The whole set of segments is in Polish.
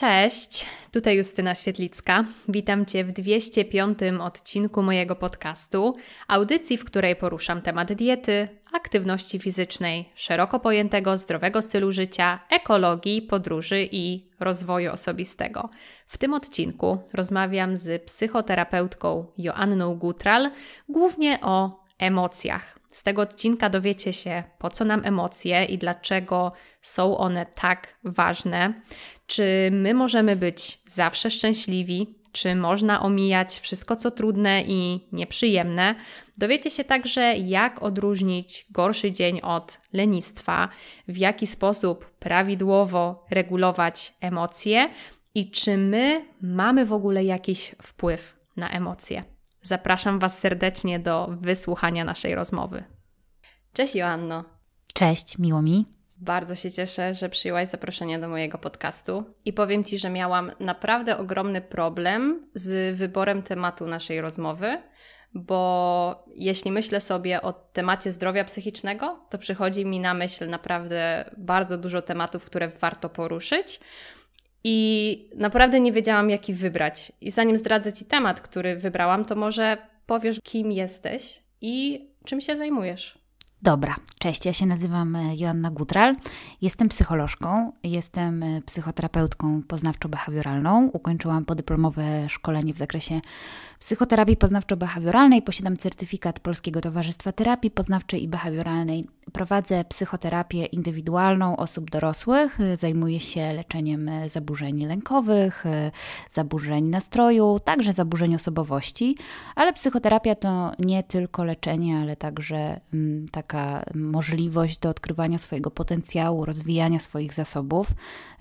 Cześć, tutaj Justyna Świetlicka. Witam Cię w 205 odcinku mojego podcastu, audycji, w której poruszam temat diety, aktywności fizycznej, szeroko pojętego zdrowego stylu życia, ekologii, podróży i rozwoju osobistego. W tym odcinku rozmawiam z psychoterapeutką Joanną Gutral głównie o emocjach z tego odcinka dowiecie się, po co nam emocje i dlaczego są one tak ważne, czy my możemy być zawsze szczęśliwi, czy można omijać wszystko, co trudne i nieprzyjemne. Dowiecie się także, jak odróżnić gorszy dzień od lenistwa, w jaki sposób prawidłowo regulować emocje i czy my mamy w ogóle jakiś wpływ na emocje. Zapraszam Was serdecznie do wysłuchania naszej rozmowy. Cześć Joanno. Cześć, miło mi. Bardzo się cieszę, że przyjęłaś zaproszenie do mojego podcastu i powiem Ci, że miałam naprawdę ogromny problem z wyborem tematu naszej rozmowy, bo jeśli myślę sobie o temacie zdrowia psychicznego, to przychodzi mi na myśl naprawdę bardzo dużo tematów, które warto poruszyć. I naprawdę nie wiedziałam, jaki wybrać. I zanim zdradzę Ci temat, który wybrałam, to może powiesz, kim jesteś i czym się zajmujesz. Dobra, cześć, ja się nazywam e, Joanna Gutral, jestem psycholożką, jestem e, psychoterapeutką poznawczo-behawioralną, ukończyłam podyplomowe szkolenie w zakresie psychoterapii poznawczo-behawioralnej, posiadam certyfikat Polskiego Towarzystwa Terapii Poznawczej i Behawioralnej, prowadzę psychoterapię indywidualną osób dorosłych, zajmuję się leczeniem e, zaburzeń lękowych, zaburzeń nastroju, także zaburzeń osobowości, ale psychoterapia to nie tylko leczenie, ale także mm, tak taka możliwość do odkrywania swojego potencjału, rozwijania swoich zasobów.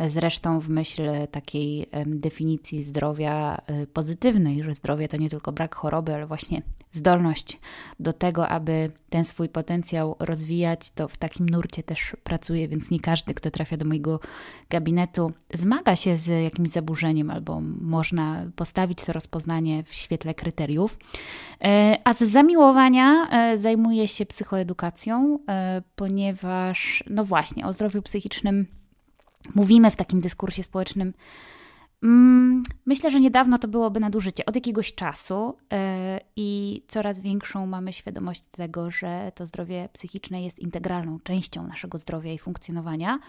Zresztą w myśl takiej definicji zdrowia y, pozytywnej, że zdrowie to nie tylko brak choroby, ale właśnie zdolność do tego, aby ten swój potencjał rozwijać, to w takim nurcie też pracuję, więc nie każdy, kto trafia do mojego gabinetu, zmaga się z jakimś zaburzeniem, albo można postawić to rozpoznanie w świetle kryteriów. E, a z zamiłowania e, zajmuję się psychoedukacją edukacją, e, ponieważ, no właśnie, o zdrowiu psychicznym mówimy w takim dyskursie społecznym Mm, myślę, że niedawno to byłoby nadużycie. Od jakiegoś czasu e, i coraz większą mamy świadomość tego, że to zdrowie psychiczne jest integralną częścią naszego zdrowia i funkcjonowania.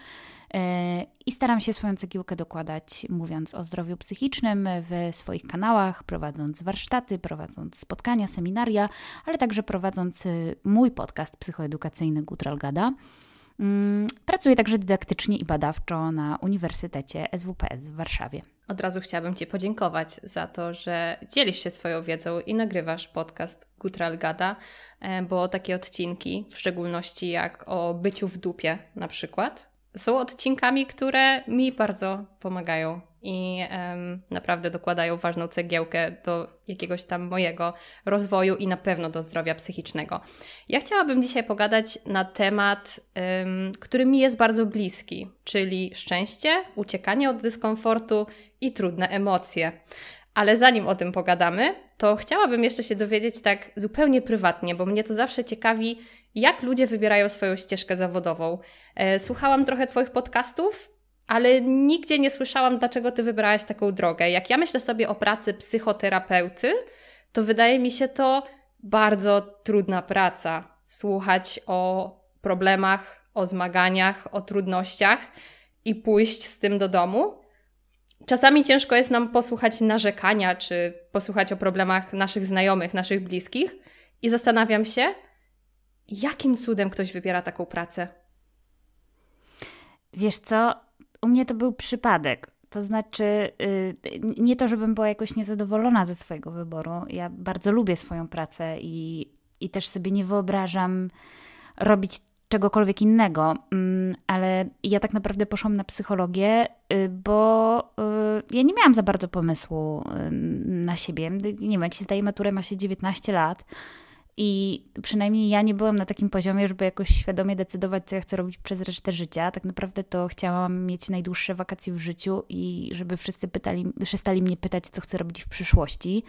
E, I staram się swoją cegiełkę dokładać, mówiąc o zdrowiu psychicznym w swoich kanałach, prowadząc warsztaty, prowadząc spotkania, seminaria, ale także prowadząc e, mój podcast psychoedukacyjny Gutralgada. Mm, pracuję także dydaktycznie i badawczo na Uniwersytecie SWPS w Warszawie. Od razu chciałabym Ci podziękować za to, że dzielisz się swoją wiedzą i nagrywasz podcast Gutral Gada, e, bo takie odcinki, w szczególności jak o byciu w dupie na przykład, są odcinkami, które mi bardzo pomagają i um, naprawdę dokładają ważną cegiełkę do jakiegoś tam mojego rozwoju i na pewno do zdrowia psychicznego. Ja chciałabym dzisiaj pogadać na temat, um, który mi jest bardzo bliski, czyli szczęście, uciekanie od dyskomfortu i trudne emocje. Ale zanim o tym pogadamy, to chciałabym jeszcze się dowiedzieć tak zupełnie prywatnie, bo mnie to zawsze ciekawi, jak ludzie wybierają swoją ścieżkę zawodową. E, słuchałam trochę Twoich podcastów, ale nigdzie nie słyszałam, dlaczego Ty wybrałaś taką drogę. Jak ja myślę sobie o pracy psychoterapeuty, to wydaje mi się to bardzo trudna praca. Słuchać o problemach, o zmaganiach, o trudnościach i pójść z tym do domu. Czasami ciężko jest nam posłuchać narzekania czy posłuchać o problemach naszych znajomych, naszych bliskich. I zastanawiam się, Jakim cudem ktoś wybiera taką pracę? Wiesz co, u mnie to był przypadek. To znaczy, y, nie to, żebym była jakoś niezadowolona ze swojego wyboru. Ja bardzo lubię swoją pracę i, i też sobie nie wyobrażam robić czegokolwiek innego, mm, ale ja tak naprawdę poszłam na psychologię, y, bo y, ja nie miałam za bardzo pomysłu na siebie. Nie wiem, jak się zdaje maturę, ma się 19 lat i przynajmniej ja nie byłam na takim poziomie, żeby jakoś świadomie decydować, co ja chcę robić przez resztę życia. Tak naprawdę to chciałam mieć najdłuższe wakacje w życiu i żeby wszyscy pytali, przestali mnie pytać, co chcę robić w przyszłości.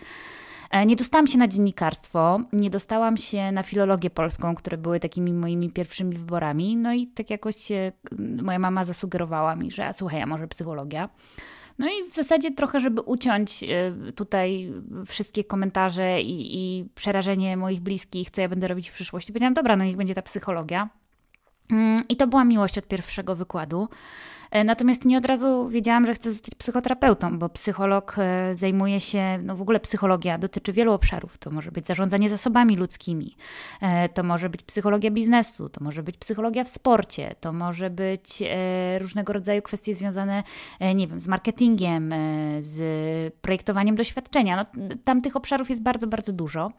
E, nie dostałam się na dziennikarstwo, nie dostałam się na filologię polską, które były takimi moimi pierwszymi wyborami. No i tak jakoś moja mama zasugerowała mi, że słuchaj, a może psychologia. No i w zasadzie trochę, żeby uciąć y, tutaj wszystkie komentarze i, i przerażenie moich bliskich, co ja będę robić w przyszłości, powiedziałam, dobra, no niech będzie ta psychologia. Mm, I to była miłość od pierwszego wykładu. E, natomiast nie od razu wiedziałam, że chcę zostać psychoterapeutą, bo psycholog e, zajmuje się, no w ogóle psychologia dotyczy wielu obszarów. To może być zarządzanie zasobami ludzkimi, e, to może być psychologia biznesu, to może być psychologia w sporcie, to może być różnego rodzaju kwestie związane, nie wiem, z marketingiem, z projektowaniem doświadczenia. No, tam tych obszarów jest bardzo, bardzo dużo.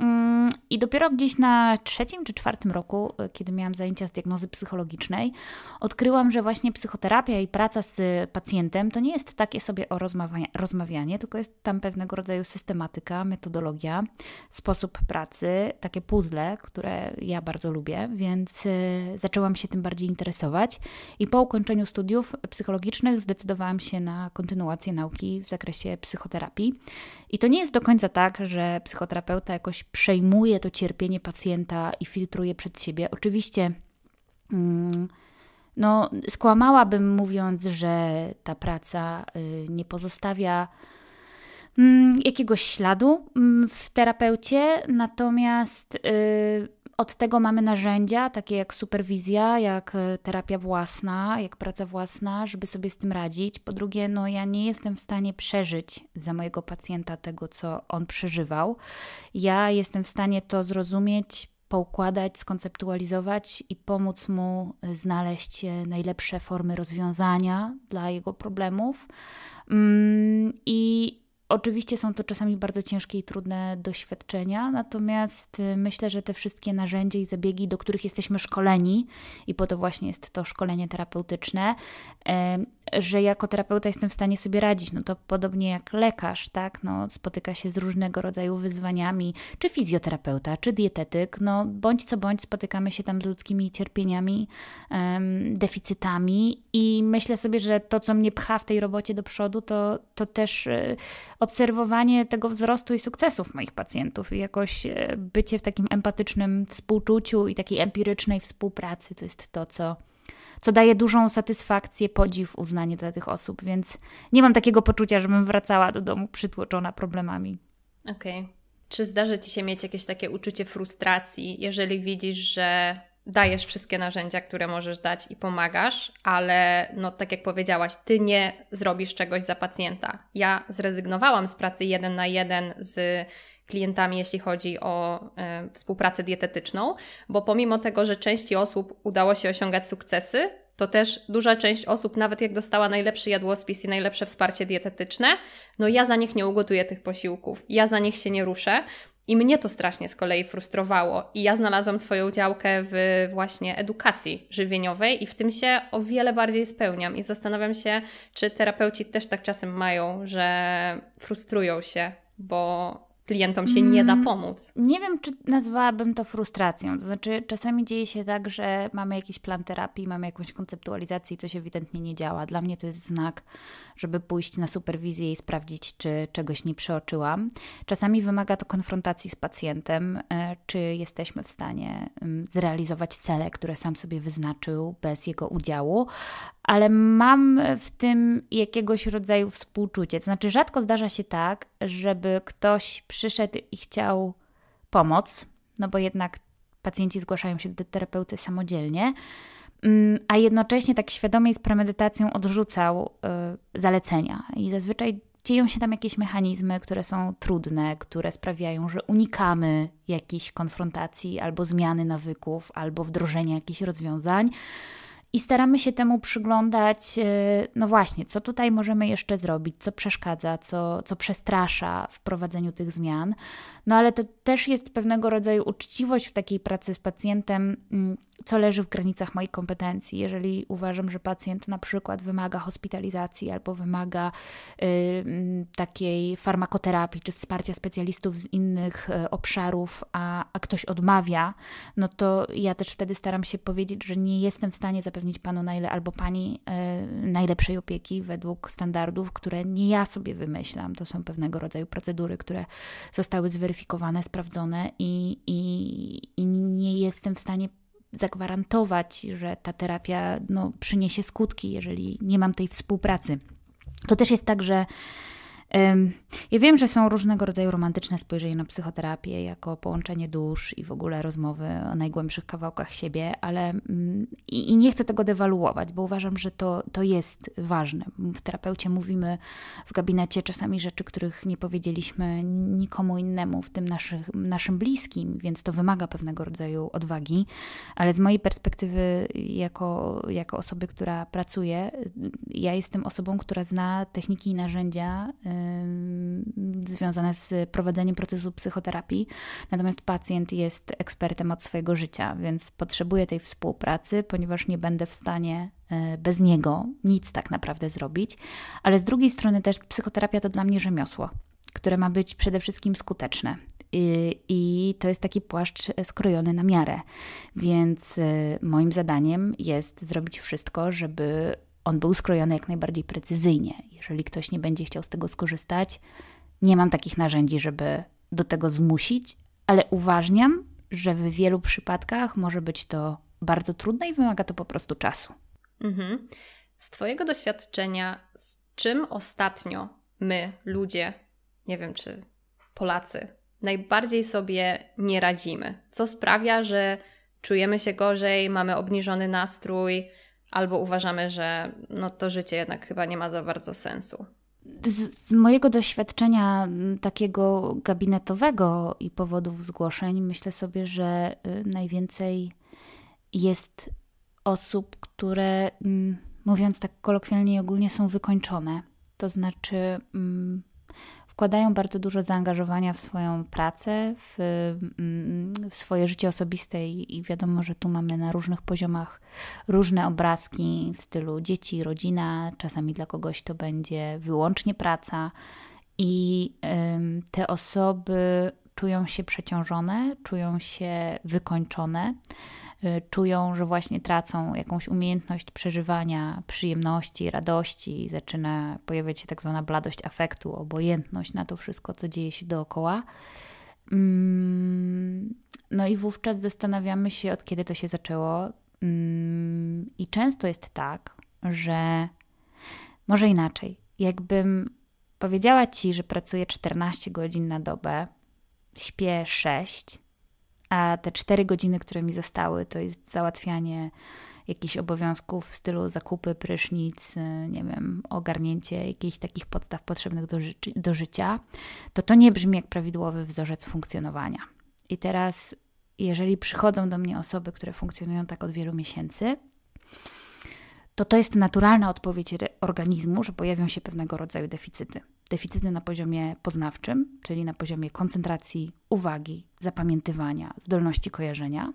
Mm, I dopiero gdzieś na trzecim czy czwartym roku, e, kiedy miałam zajęcia z diagnozy psychologicznej, odkryłam, że właśnie psychoterapia i praca z pacjentem to nie jest takie sobie o rozmawia rozmawianie, tylko jest tam pewnego rodzaju systematyka, metodologia, sposób pracy, takie puzzle, które ja bardzo lubię, więc e, zaczęłam się tym bardziej interesować. I po ukończeniu studiów psychologicznych zdecydowałam się na kontynuację nauki w zakresie psychoterapii. I to nie jest do końca tak, że psychoterapeuta jakoś przejmuje to cierpienie pacjenta i filtruje przed siebie. Oczywiście. Mm, no, skłamałabym mówiąc, że ta praca y, nie pozostawia mm, jakiegoś śladu mm, w terapeucie, natomiast y, od tego mamy narzędzia takie jak superwizja, jak e, terapia własna, jak praca własna, żeby sobie z tym radzić. Po drugie, no ja nie jestem w stanie przeżyć za mojego pacjenta tego, co on przeżywał. Ja jestem w stanie to zrozumieć, poukładać, skonceptualizować i pomóc mu e, znaleźć e, najlepsze formy rozwiązania dla jego problemów. Mm, I Oczywiście są to czasami bardzo ciężkie i trudne doświadczenia, natomiast y, myślę, że te wszystkie narzędzia i zabiegi, do których jesteśmy szkoleni, i po to właśnie jest to szkolenie terapeutyczne, że jako terapeuta jestem w stanie sobie radzić. No to podobnie jak lekarz, tak, no, spotyka się z różnego rodzaju wyzwaniami, czy fizjoterapeuta, czy dietetyk, no bądź co bądź spotykamy się tam z ludzkimi cierpieniami, um, deficytami i myślę sobie, że to, co mnie pcha w tej robocie do przodu, to, to też e, obserwowanie tego wzrostu i sukcesów moich pacjentów i jakoś e, bycie w takim empatycznym współczuciu i takiej empirycznej współpracy, to jest to, co co daje dużą satysfakcję, podziw, uznanie dla tych osób, więc nie mam takiego poczucia, żebym wracała do domu przytłoczona problemami. Okej. Okay. Czy zdarzy ci się mieć jakieś takie uczucie frustracji, jeżeli widzisz, że dajesz wszystkie narzędzia, które możesz dać i pomagasz, ale no tak jak powiedziałaś, ty nie zrobisz czegoś za pacjenta. Ja zrezygnowałam z pracy jeden na jeden z klientami, jeśli chodzi o e, współpracę dietetyczną, bo pomimo tego, że części osób udało się osiągać sukcesy, to też duża część osób, nawet jak dostała najlepszy jadłospis i najlepsze wsparcie dietetyczne, no ja za nich nie ugotuję tych posiłków, ja za nich się nie ruszę. I mnie to strasznie z kolei frustrowało. I ja znalazłam swoją działkę w właśnie edukacji żywieniowej i w tym się o wiele bardziej spełniam. I zastanawiam się, czy terapeuci też tak czasem mają, że frustrują się, bo klientom się nie da mm, pomóc. Nie wiem, czy nazwałabym to frustracją. To znaczy, czasami dzieje się tak, że mamy jakiś plan terapii, mamy jakąś konceptualizację i coś ewidentnie nie działa. Dla mnie to jest znak, żeby pójść na superwizję i sprawdzić, czy czegoś nie przeoczyłam. Czasami wymaga to konfrontacji z pacjentem, e, czy jesteśmy w stanie mm, zrealizować cele, które sam sobie wyznaczył bez jego udziału, ale mam w tym jakiegoś rodzaju współczucie. To znaczy, rzadko zdarza się tak, żeby ktoś przy przyszedł i chciał pomoc, no bo jednak pacjenci zgłaszają się do terapeuty samodzielnie, mm, a jednocześnie tak świadomie z premedytacją odrzucał y, zalecenia. I zazwyczaj dzieją się tam jakieś mechanizmy, które są trudne, które sprawiają, że unikamy jakichś konfrontacji albo zmiany nawyków, albo wdrożenia jakichś rozwiązań i staramy się temu przyglądać, y, no właśnie, co tutaj możemy jeszcze zrobić, co przeszkadza, co, co przestrasza w prowadzeniu tych zmian. No ale to też jest pewnego rodzaju uczciwość w takiej pracy z pacjentem, mm, co leży w granicach mojej kompetencji. Jeżeli uważam, że pacjent na przykład wymaga hospitalizacji albo wymaga y, mm, takiej farmakoterapii czy wsparcia specjalistów z innych y, obszarów, a, a ktoś odmawia, no to ja też wtedy staram się powiedzieć, że nie jestem w stanie zapewnić, zapewnić panu najle, albo pani e, najlepszej opieki według standardów, które nie ja sobie wymyślam. To są pewnego rodzaju procedury, które zostały zweryfikowane, sprawdzone i, i, i nie jestem w stanie zagwarantować, że ta terapia no, przyniesie skutki, jeżeli nie mam tej współpracy. To też jest tak, że ja wiem, że są różnego rodzaju romantyczne spojrzenia na psychoterapię jako połączenie dusz i w ogóle rozmowy o najgłębszych kawałkach siebie, ale mm, i, nie chcę tego dewaluować, bo uważam, że to, to jest ważne. W terapeucie mówimy w gabinecie czasami rzeczy, których nie powiedzieliśmy nikomu innemu, w tym naszych, naszym bliskim, więc to wymaga pewnego rodzaju odwagi, ale z mojej perspektywy, jako, jako osoby, która pracuje, ja jestem osobą, która zna techniki i narzędzia y, związane z prowadzeniem procesu psychoterapii. Natomiast pacjent jest ekspertem od swojego życia, więc potrzebuje tej współpracy, ponieważ nie będę w stanie e, bez niego nic tak naprawdę zrobić. Ale z drugiej strony też psychoterapia to dla mnie rzemiosło, które ma być przede wszystkim skuteczne. I, I to jest taki płaszcz e, skrojony na miarę. Więc e, moim zadaniem jest zrobić wszystko, żeby on był skrojony jak najbardziej precyzyjnie. Jeżeli ktoś nie będzie chciał z tego skorzystać, nie mam takich narzędzi, żeby do tego zmusić, ale uważniam, że w wielu przypadkach może być to bardzo trudne i wymaga to po prostu czasu. Mhm. Z Twojego doświadczenia, z czym ostatnio my, ludzie, nie wiem czy Polacy, najbardziej sobie nie radzimy? Co sprawia, że czujemy się gorzej, mamy obniżony nastrój, albo uważamy, że no to życie jednak chyba nie ma za bardzo sensu. Z, z, mojego doświadczenia takiego gabinetowego i powodów zgłoszeń, myślę sobie, że y, najwięcej jest osób, które, mówiąc tak kolokwialnie i ogólnie, są wykończone. To znaczy, mm, wkładają bardzo dużo zaangażowania w swoją pracę, w, mm, w swoje życie osobiste i, i wiadomo, że tu mamy na różnych poziomach różne obrazki w stylu dzieci, rodzina, czasami dla kogoś to będzie wyłącznie praca i y, te osoby czują się przeciążone, czują się wykończone. Y, czują, że właśnie tracą jakąś umiejętność przeżywania przyjemności, radości, zaczyna pojawiać się tak zwana bladość afektu, obojętność na to wszystko, co dzieje się dookoła. Mm, no i wówczas zastanawiamy się, od kiedy to się zaczęło. Mm, I często jest tak, że może inaczej. Jakbym powiedziała ci, że pracuję 14 godzin na dobę, śpię 6, a te cztery godziny, które mi zostały, to jest załatwianie jakichś obowiązków w stylu zakupy, prysznic, y, nie wiem, ogarnięcie jakichś takich podstaw potrzebnych do, ży do życia, to to nie brzmi jak prawidłowy wzorzec funkcjonowania. I teraz, jeżeli przychodzą do mnie osoby, które funkcjonują tak od wielu miesięcy, to to jest naturalna odpowiedź organizmu, że pojawią się pewnego rodzaju deficyty deficyty na poziomie poznawczym, czyli na poziomie koncentracji uwagi, zapamiętywania, zdolności kojarzenia.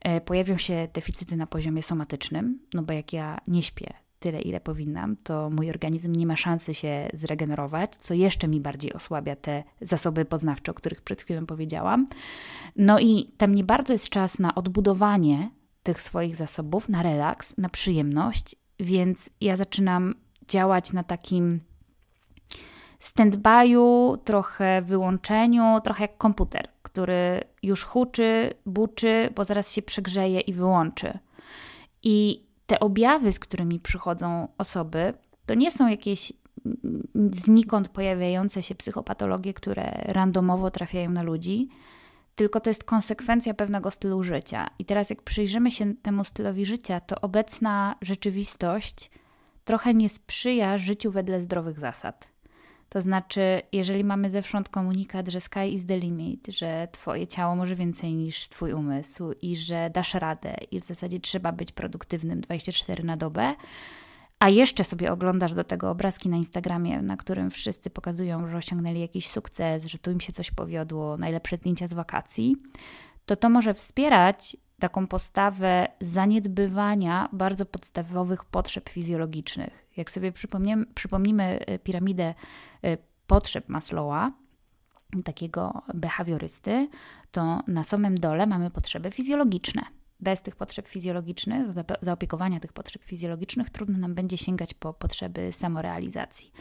E, pojawią się deficyty na poziomie somatycznym, no bo jak ja nie śpię tyle, ile powinnam, to mój organizm nie ma szansy się zregenerować, co jeszcze mi bardziej osłabia te zasoby poznawcze, o których przed chwilą powiedziałam. No i tam nie bardzo jest czas na odbudowanie tych swoich zasobów, na relaks, na przyjemność, więc ja zaczynam działać na takim stand-by'u, trochę wyłączeniu, trochę jak komputer, który już huczy, buczy, bo zaraz się przegrzeje i wyłączy. I te objawy, z którymi przychodzą osoby, to nie są jakieś znikąd pojawiające się psychopatologie, które randomowo trafiają na ludzi, tylko to jest konsekwencja pewnego stylu życia. I teraz, jak przyjrzymy się temu stylowi życia, to obecna rzeczywistość trochę nie sprzyja życiu wedle zdrowych zasad. To znaczy, jeżeli mamy zewsząd komunikat, że sky is the limit, że twoje ciało może więcej niż twój umysł i że dasz radę i w zasadzie trzeba być produktywnym 24 na dobę, a jeszcze sobie oglądasz do tego obrazki na Instagramie, na którym wszyscy pokazują, że osiągnęli jakiś sukces, że tu im się coś powiodło, najlepsze zdjęcia z wakacji, to to może wspierać taką postawę zaniedbywania bardzo podstawowych potrzeb fizjologicznych. Jak sobie przypomnimy e, piramidę e, potrzeb Maslowa, takiego behawiorysty, to na samym dole mamy potrzeby fizjologiczne. Bez tych potrzeb fizjologicznych, zaopiekowania tych potrzeb fizjologicznych, trudno nam będzie sięgać po potrzeby samorealizacji.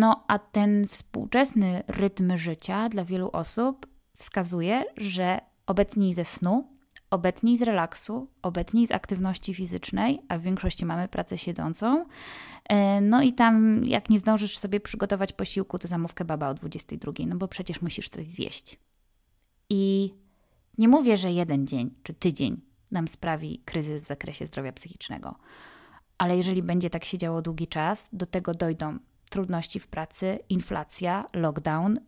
No a ten współczesny rytm życia dla wielu osób wskazuje, że obecnie ze snu, obetnij z relaksu, obetnij z aktywności fizycznej, a w większości mamy pracę siedzącą. E, no i tam, jak nie zdążysz sobie przygotować posiłku, to zamówkę baba o 22, no bo przecież musisz coś zjeść. I nie mówię, że jeden dzień czy tydzień nam sprawi kryzys w zakresie zdrowia psychicznego, ale jeżeli będzie tak się działo długi czas, do tego dojdą trudności w pracy, inflacja, lockdown, y,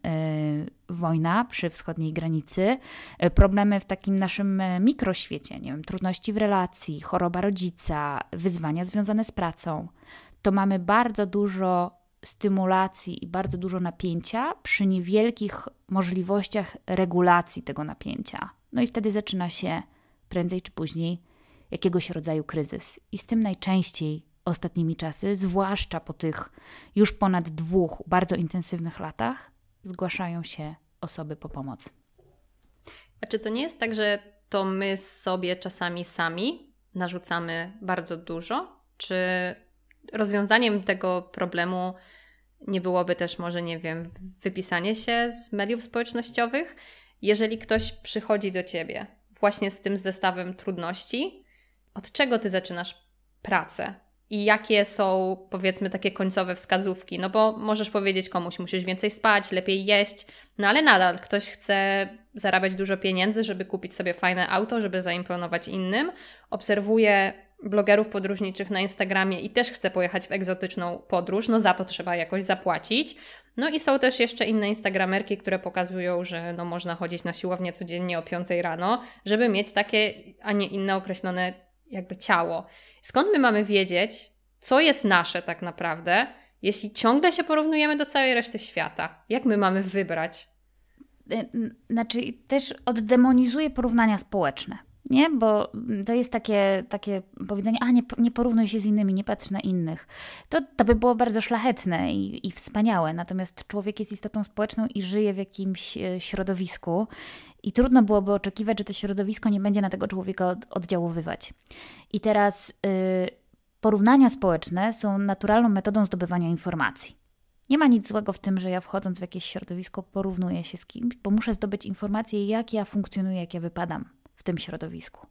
wojna przy wschodniej granicy, y, problemy w takim naszym y, mikroświecie, nie wiem, trudności w relacji, choroba rodzica, wyzwania związane z pracą, to mamy bardzo dużo stymulacji i bardzo dużo napięcia przy niewielkich możliwościach regulacji tego napięcia. No i wtedy zaczyna się prędzej czy później jakiegoś rodzaju kryzys. I z tym najczęściej ostatnimi czasy, zwłaszcza po tych już ponad dwóch bardzo intensywnych latach, zgłaszają się osoby po pomoc. A czy to nie jest tak, że to my sobie czasami sami narzucamy bardzo dużo? Czy rozwiązaniem tego problemu nie byłoby też może, nie wiem, wypisanie się z mediów społecznościowych? Jeżeli ktoś przychodzi do ciebie właśnie z tym zestawem trudności, od czego ty zaczynasz pracę? i jakie są, powiedzmy, takie końcowe wskazówki? No bo możesz powiedzieć komuś, musisz więcej spać, lepiej jeść, no ale nadal ktoś chce zarabiać dużo pieniędzy, żeby kupić sobie fajne auto, żeby zaimponować innym. Obserwuje blogerów podróżniczych na Instagramie i też chce pojechać w egzotyczną podróż, no za to trzeba jakoś zapłacić. No i są też jeszcze inne instagramerki, które pokazują, że no można chodzić na siłownię codziennie o 5 rano, żeby mieć takie, a nie inne określone jakby ciało. Skąd my mamy wiedzieć, co jest nasze tak naprawdę, jeśli ciągle się porównujemy do całej reszty świata? Jak my mamy wybrać? Y, znaczy, też oddemonizuje porównania społeczne. Nie, bo mm, to jest takie, takie powiedzenie, a nie, nie porównuj się z innymi, nie patrz na innych. To, to by było bardzo szlachetne i, i wspaniałe. Natomiast człowiek jest istotą społeczną i żyje w jakimś y, środowisku i trudno byłoby oczekiwać, że to środowisko nie będzie na tego człowieka oddziaływać. I teraz y, porównania społeczne są naturalną metodą zdobywania informacji. Nie ma nic złego w tym, że ja wchodząc w jakieś środowisko porównuję się z kimś, bo muszę zdobyć informacje, jak ja funkcjonuję, jak ja wypadam w tym środowisku.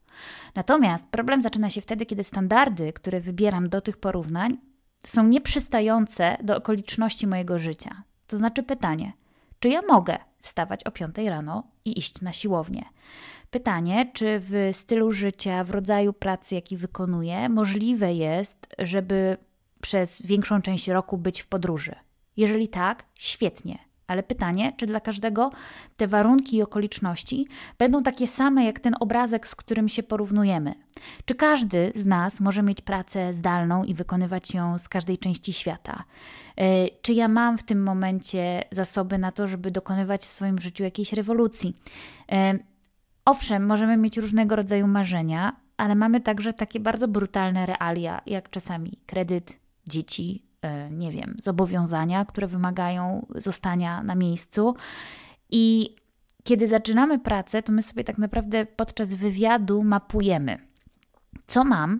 Natomiast problem zaczyna się wtedy, kiedy standardy, które wybieram do tych porównań, są nieprzystające do okoliczności mojego życia. To znaczy pytanie, czy ja mogę wstawać o 5 rano i iść na siłownię. Pytanie, czy w stylu życia, w rodzaju pracy, jaki wykonuję, możliwe jest, żeby przez większą część roku być w podróży? Jeżeli tak, świetnie, ale pytanie, czy dla każdego te warunki i okoliczności będą takie same jak ten obrazek, z którym się porównujemy? Czy każdy z nas może mieć pracę zdalną i wykonywać ją z każdej części świata? E, czy ja mam w tym momencie zasoby na to, żeby dokonywać w swoim życiu jakiejś rewolucji? E, owszem, możemy mieć różnego rodzaju marzenia, ale mamy także takie bardzo brutalne realia, jak czasami kredyt, dzieci, E, nie wiem, zobowiązania, które wymagają zostania na miejscu. I kiedy zaczynamy pracę, to my sobie tak naprawdę podczas wywiadu mapujemy, co mam,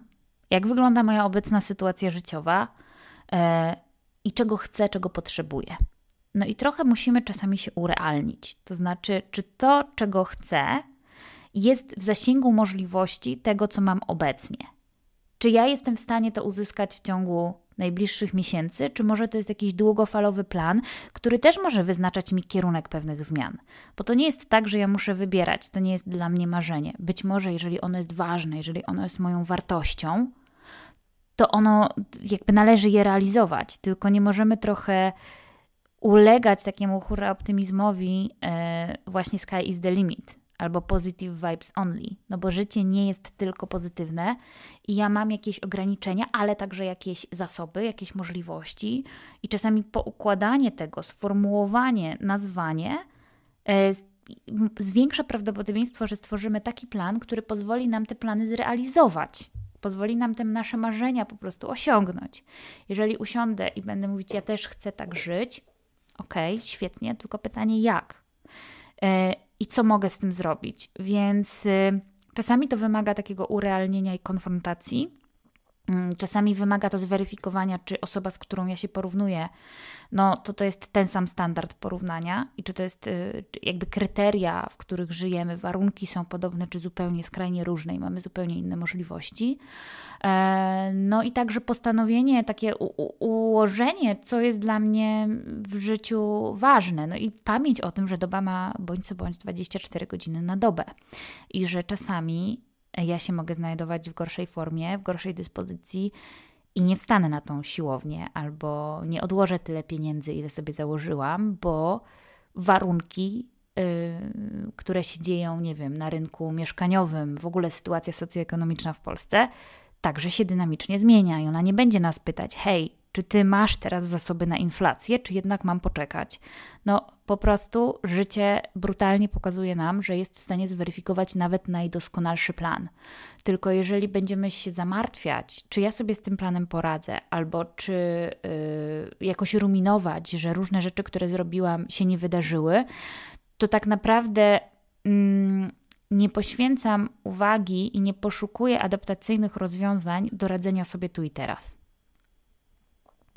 jak wygląda moja obecna sytuacja życiowa e, i czego chcę, czego potrzebuję. No i trochę musimy czasami się urealnić. To znaczy, czy to, czego chcę, jest w zasięgu możliwości tego, co mam obecnie. Czy ja jestem w stanie to uzyskać w ciągu najbliższych miesięcy, czy może to jest jakiś długofalowy plan, który też może wyznaczać mi kierunek pewnych zmian. Bo to nie jest tak, że ja muszę wybierać, to nie jest dla mnie marzenie. Być może, jeżeli ono jest ważne, jeżeli ono jest moją wartością, to ono jakby należy je realizować, tylko nie możemy trochę ulegać takiemu hura optymizmowi, yy, e, właśnie sky is the limit albo positive vibes only, no bo życie nie jest tylko pozytywne i ja mam jakieś ograniczenia, ale także jakieś zasoby, jakieś możliwości i czasami poukładanie tego, sformułowanie, nazwanie e, zwiększa prawdopodobieństwo, że stworzymy taki plan, który pozwoli nam te plany zrealizować. Pozwoli nam te nasze marzenia po prostu osiągnąć. Jeżeli usiądę i będę mówić, ja też chcę tak żyć, okej, okay, świetnie, tylko pytanie jak? E, i co mogę z tym zrobić. Więc y, czasami to wymaga takiego urealnienia i konfrontacji. Mm, czasami wymaga to zweryfikowania, czy osoba, z którą ja się porównuję, no to to jest ten sam standard porównania i czy to jest y, jakby kryteria, w których żyjemy, warunki są podobne, czy zupełnie skrajnie różne i mamy zupełnie inne możliwości. E, no i także postanowienie, takie ułożenie, co jest dla mnie w życiu ważne. No i pamięć o tym, że doba ma bądź co bądź 24 godziny na dobę i że czasami ja się mogę znajdować w gorszej formie, w gorszej dyspozycji i nie wstanę na tą siłownię albo nie odłożę tyle pieniędzy, ile sobie założyłam, bo warunki, yy, które się dzieją, nie wiem, na rynku mieszkaniowym, w ogóle sytuacja socjoekonomiczna w Polsce, także się dynamicznie zmienia i ona nie będzie nas pytać, hej, czy ty masz teraz zasoby na inflację, czy jednak mam poczekać. No, po prostu życie brutalnie pokazuje nam, że jest w stanie zweryfikować nawet najdoskonalszy plan. Tylko jeżeli będziemy się zamartwiać, czy ja sobie z tym planem poradzę, albo czy yy, jakoś ruminować, że różne rzeczy, które zrobiłam, się nie wydarzyły, to tak naprawdę. Yy, nie poświęcam uwagi i nie poszukuję adaptacyjnych rozwiązań do radzenia sobie tu i teraz.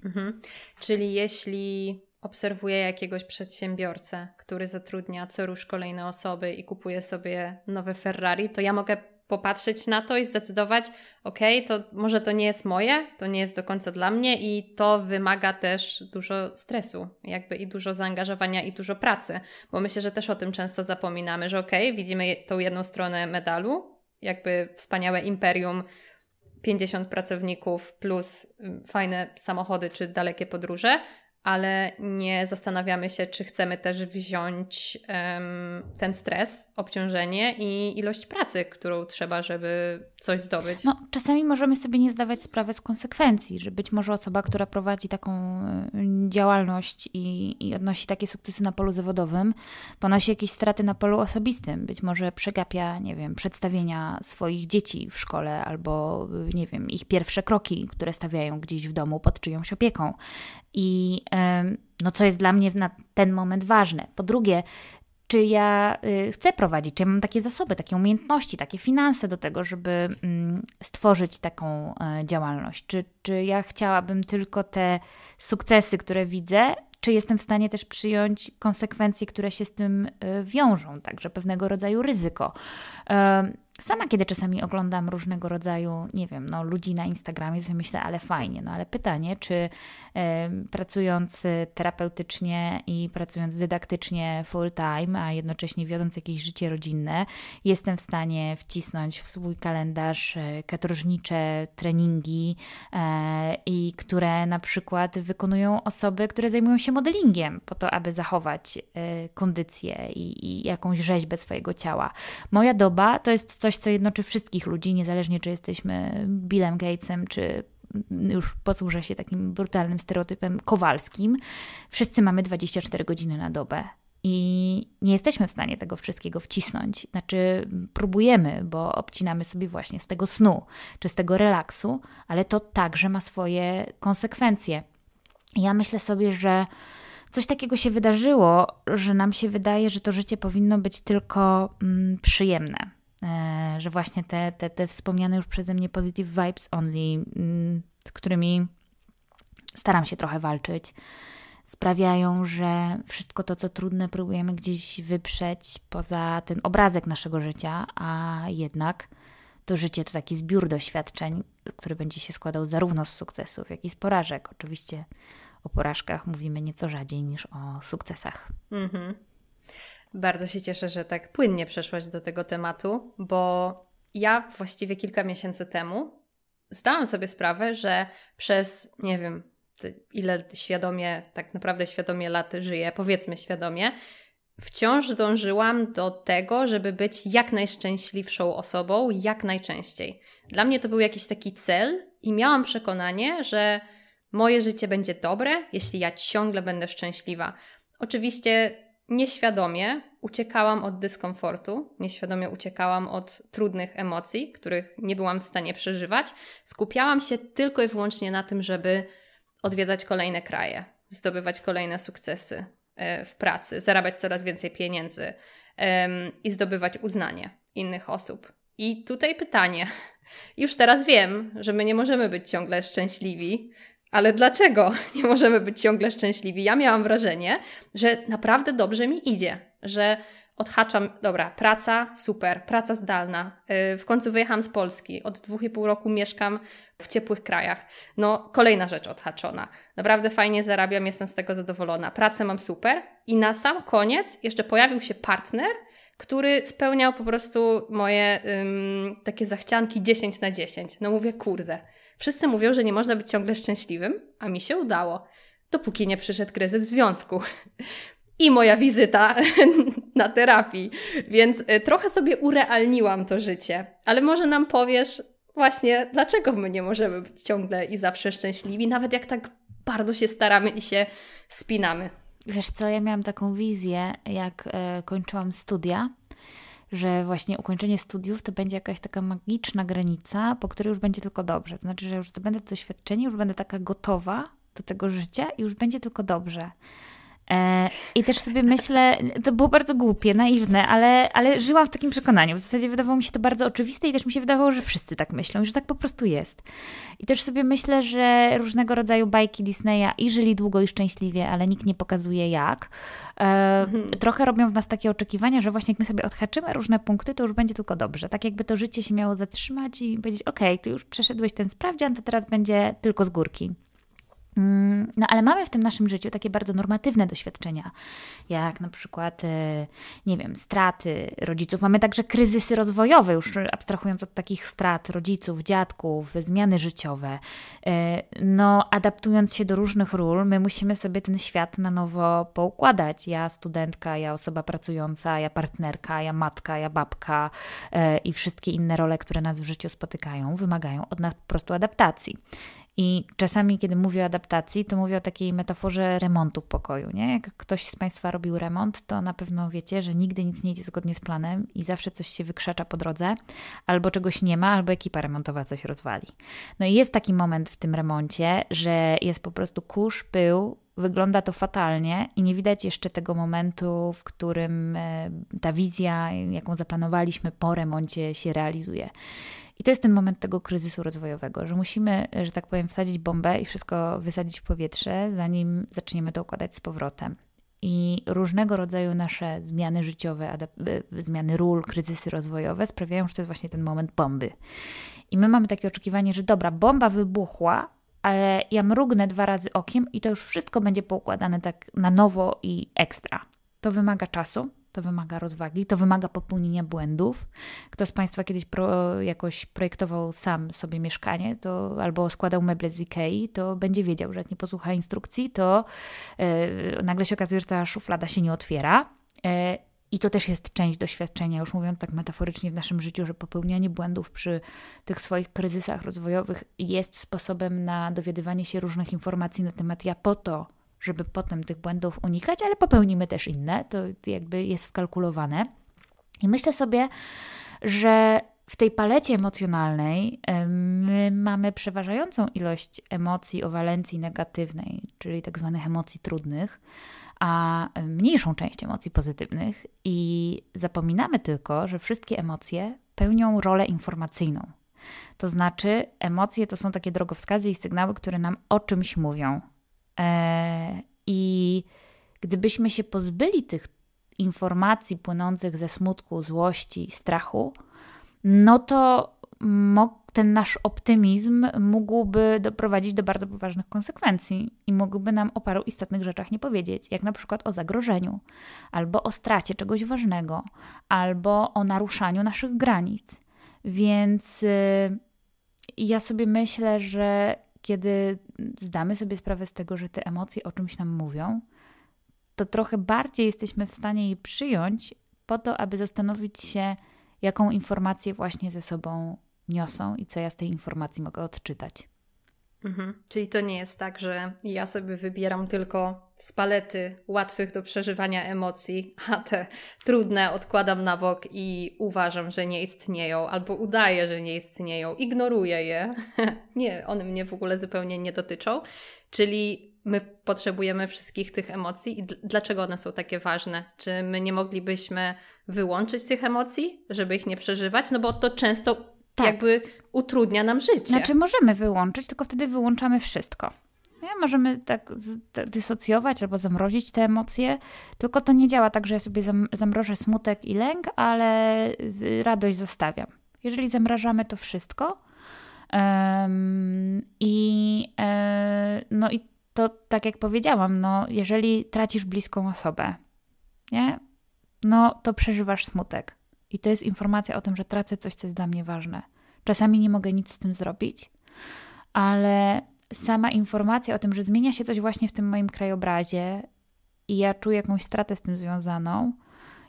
Mhm. Czyli jeśli obserwuję jakiegoś przedsiębiorcę, który zatrudnia co rusz kolejne osoby i kupuje sobie nowe Ferrari, to ja mogę popatrzeć na to i zdecydować, ok, to może to nie jest moje, to nie jest do końca dla mnie i to wymaga też dużo stresu, jakby i dużo zaangażowania i dużo pracy, bo myślę, że też o tym często zapominamy, że ok, widzimy tą jedną stronę medalu, jakby wspaniałe imperium 50 pracowników plus mm, fajne samochody czy dalekie podróże, ale nie zastanawiamy się, czy chcemy też wziąć um, ten stres, obciążenie i ilość pracy, którą trzeba, żeby coś zdobyć. No, czasami możemy sobie nie zdawać sprawy z konsekwencji, że być może osoba, która prowadzi taką y, działalność i, i odnosi takie sukcesy na polu zawodowym, ponosi jakieś straty na polu osobistym. Być może przegapia, nie wiem, przedstawienia swoich dzieci w szkole albo, y, nie wiem, ich pierwsze kroki, które stawiają gdzieś w domu pod czyjąś opieką. I no co jest dla mnie na ten moment ważne. Po drugie, czy ja y, chcę prowadzić, czy ja mam takie zasoby, takie umiejętności, takie finanse do tego, żeby mm, stworzyć taką e, działalność? Czy, czy ja chciałabym tylko te sukcesy, które widzę, czy jestem w stanie też przyjąć konsekwencje, które się z tym y, wiążą, także pewnego rodzaju ryzyko? Sama kiedy czasami oglądam różnego rodzaju, nie wiem, no, ludzi na Instagramie, sobie myślę, ale fajnie, no ale pytanie, czy y, pracując terapeutycznie i pracując dydaktycznie full time, a jednocześnie wiodąc jakieś życie rodzinne, jestem w stanie wcisnąć w swój kalendarz e, katrożnicze treningi y, i które na przykład wykonują osoby, które zajmują się modelingiem po to, aby zachować y, kondycję i, i jakąś rzeźbę swojego ciała. Moja doba to jest coś, coś, co jednoczy wszystkich ludzi, niezależnie czy jesteśmy Billem Gatesem, czy już posłużę się takim brutalnym stereotypem kowalskim, wszyscy mamy 24 godziny na dobę. I nie jesteśmy w stanie tego wszystkiego wcisnąć. Znaczy, próbujemy, bo obcinamy sobie właśnie z tego snu czy z tego relaksu, ale to także ma swoje konsekwencje. Ja myślę sobie, że coś takiego się wydarzyło, że nam się wydaje, że to życie powinno być tylko mm, przyjemne, E, że właśnie te, te, te wspomniane już przeze mnie positive vibes only, mm, z którymi staram się trochę walczyć, sprawiają, że wszystko to, co trudne, próbujemy gdzieś wyprzeć poza ten obrazek naszego życia, a jednak to życie to taki zbiór doświadczeń, który będzie się składał zarówno z sukcesów, jak i z porażek. Oczywiście o porażkach mówimy nieco rzadziej niż o sukcesach. Mhm. Bardzo się cieszę, że tak płynnie przeszłaś do tego tematu, bo ja właściwie kilka miesięcy temu zdałam sobie sprawę, że przez, nie wiem, ile świadomie, tak naprawdę świadomie lat żyję, powiedzmy świadomie, wciąż dążyłam do tego, żeby być jak najszczęśliwszą osobą, jak najczęściej. Dla mnie to był jakiś taki cel i miałam przekonanie, że moje życie będzie dobre, jeśli ja ciągle będę szczęśliwa. Oczywiście nieświadomie uciekałam od dyskomfortu, nieświadomie uciekałam od trudnych emocji, których nie byłam w stanie przeżywać. Skupiałam się tylko i wyłącznie na tym, żeby odwiedzać kolejne kraje, zdobywać kolejne sukcesy e, w pracy, zarabiać coraz więcej pieniędzy i zdobywać uznanie innych osób. I tutaj pytanie. Już teraz wiem, że my nie możemy być ciągle szczęśliwi, ale dlaczego nie możemy być ciągle szczęśliwi? Ja miałam wrażenie, że naprawdę dobrze mi idzie, że odhaczam, dobra, praca, super, praca zdalna. Y, w końcu wyjechałam z Polski, od dwóch i pół roku mieszkam w ciepłych krajach. No, kolejna rzecz odhaczona. Naprawdę fajnie zarabiam, jestem z tego zadowolona. Pracę mam super i na sam koniec jeszcze pojawił się partner, który spełniał po prostu moje ym, takie zachcianki 10 na 10. No mówię, kurde, Wszyscy mówią, że nie można być ciągle szczęśliwym, a mi się udało, dopóki nie przyszedł kryzys w związku. I moja wizyta na terapii, więc y, trochę sobie urealniłam to życie. Ale może nam powiesz, właśnie, dlaczego my nie możemy być ciągle i zawsze szczęśliwi, nawet jak tak bardzo się staramy i się spinamy. Wiesz co, ja miałam taką wizję, jak e, kończyłam studia że właśnie ukończenie studiów to będzie jakaś taka magiczna granica, po której już będzie tylko dobrze. To znaczy, że już zdobędę to doświadczenie, już będę taka gotowa do tego życia i już będzie tylko dobrze. E, I też sobie myślę, to było bardzo głupie, naiwne, ale, ale żyłam w takim przekonaniu. W zasadzie wydawało mi się to bardzo oczywiste i też mi się wydawało, że wszyscy tak myślą, że tak po prostu jest. I też sobie myślę, że różnego rodzaju bajki Disneya i żyli długo i szczęśliwie, ale nikt nie pokazuje jak. E, mhm. Trochę robią w nas takie oczekiwania, że właśnie jak my sobie odhaczymy różne punkty, to już będzie tylko dobrze. Tak jakby to życie się miało zatrzymać i powiedzieć, ok, ty już przeszedłeś ten sprawdzian, to teraz będzie tylko z górki. Mm, no, ale mamy w tym naszym życiu takie bardzo normatywne doświadczenia, jak na przykład, e, nie wiem, straty rodziców. Mamy także kryzysy rozwojowe, już abstrahując od takich strat rodziców, dziadków, zmiany życiowe. E, no, adaptując się do różnych ról, my musimy sobie ten świat na nowo poukładać. Ja studentka, ja osoba pracująca, ja partnerka, ja matka, ja babka e, i wszystkie inne role, które nas w życiu spotykają, wymagają od nas po prostu adaptacji. I czasami, kiedy mówię o adaptacji, to mówię o takiej metaforze remontu pokoju. Nie? Jak ktoś z Państwa robił remont, to na pewno wiecie, że nigdy nic nie idzie zgodnie z planem i zawsze coś się wykrzacza po drodze, albo czegoś nie ma, albo ekipa remontowa coś rozwali. No i jest taki moment w tym remoncie, że jest po prostu kurz, pył, wygląda to fatalnie i nie widać jeszcze tego momentu, w którym e, ta wizja, jaką zaplanowaliśmy po remoncie, się realizuje. I to jest ten moment tego kryzysu rozwojowego, że musimy, że tak powiem, wsadzić bombę i wszystko wysadzić w powietrze, zanim zaczniemy to układać z powrotem. I różnego rodzaju nasze zmiany życiowe, e, zmiany ról, kryzysy rozwojowe sprawiają, że to jest właśnie ten moment bomby. I my mamy takie oczekiwanie, że dobra, bomba wybuchła, ale ja mrugnę dwa razy okiem i to już wszystko będzie poukładane tak na nowo i ekstra. To wymaga czasu, to wymaga rozwagi, to wymaga popełnienia błędów. Kto z Państwa kiedyś pro, jakoś projektował sam sobie mieszkanie to, albo składał meble z Ikei, to będzie wiedział, że jak nie posłucha instrukcji, to yy, nagle się okazuje, że ta szuflada się nie otwiera. Yy, i to też jest część doświadczenia, już mówiąc tak metaforycznie w naszym życiu, że popełnianie błędów przy tych swoich kryzysach rozwojowych jest sposobem na dowiadywanie się różnych informacji na temat ja po to żeby potem tych błędów unikać, ale popełnimy też inne, to jakby jest wkalkulowane. I myślę sobie, że w tej palecie emocjonalnej my mamy przeważającą ilość emocji o walencji negatywnej, czyli tak zwanych emocji trudnych, a mniejszą część emocji pozytywnych, i zapominamy tylko, że wszystkie emocje pełnią rolę informacyjną. To znaczy, emocje to są takie drogowskazy i sygnały, które nam o czymś mówią, E, I gdybyśmy się pozbyli tych informacji płynących ze smutku, złości, strachu, no to ten nasz optymizm mógłby doprowadzić do bardzo poważnych konsekwencji i mógłby nam o paru istotnych rzeczach nie powiedzieć, jak na przykład o zagrożeniu, albo o stracie czegoś ważnego, albo o naruszaniu naszych granic. Więc y, ja sobie myślę, że kiedy zdamy sobie sprawę z tego, że te emocje o czymś nam mówią, to trochę bardziej jesteśmy w stanie je przyjąć, po to, aby zastanowić się, jaką informację właśnie ze sobą niosą i co ja z tej informacji mogę odczytać. Mhm. Czyli to nie jest tak, że ja sobie wybieram tylko z palety łatwych do przeżywania emocji, a te trudne odkładam na bok i uważam, że nie istnieją, albo udaję, że nie istnieją, ignoruję je. nie, one mnie w ogóle zupełnie nie dotyczą. Czyli my potrzebujemy wszystkich tych emocji i dlaczego one są takie ważne? Czy my nie moglibyśmy wyłączyć tych emocji, żeby ich nie przeżywać? No bo to często tak. jakby utrudnia nam życie. Znaczy możemy wyłączyć, tylko wtedy wyłączamy wszystko. Nie? Możemy tak dysocjować albo zamrozić te emocje, tylko to nie działa tak, że ja sobie zamrożę smutek i lęk, ale radość zostawiam. Jeżeli zamrażamy to wszystko um, i, e, no i to tak jak powiedziałam, no, jeżeli tracisz bliską osobę, nie? no to przeżywasz smutek. I to jest informacja o tym, że tracę coś, co jest dla mnie ważne. Czasami nie mogę nic z tym zrobić, ale sama informacja o tym, że zmienia się coś właśnie w tym moim krajobrazie i ja czuję jakąś stratę z tym związaną,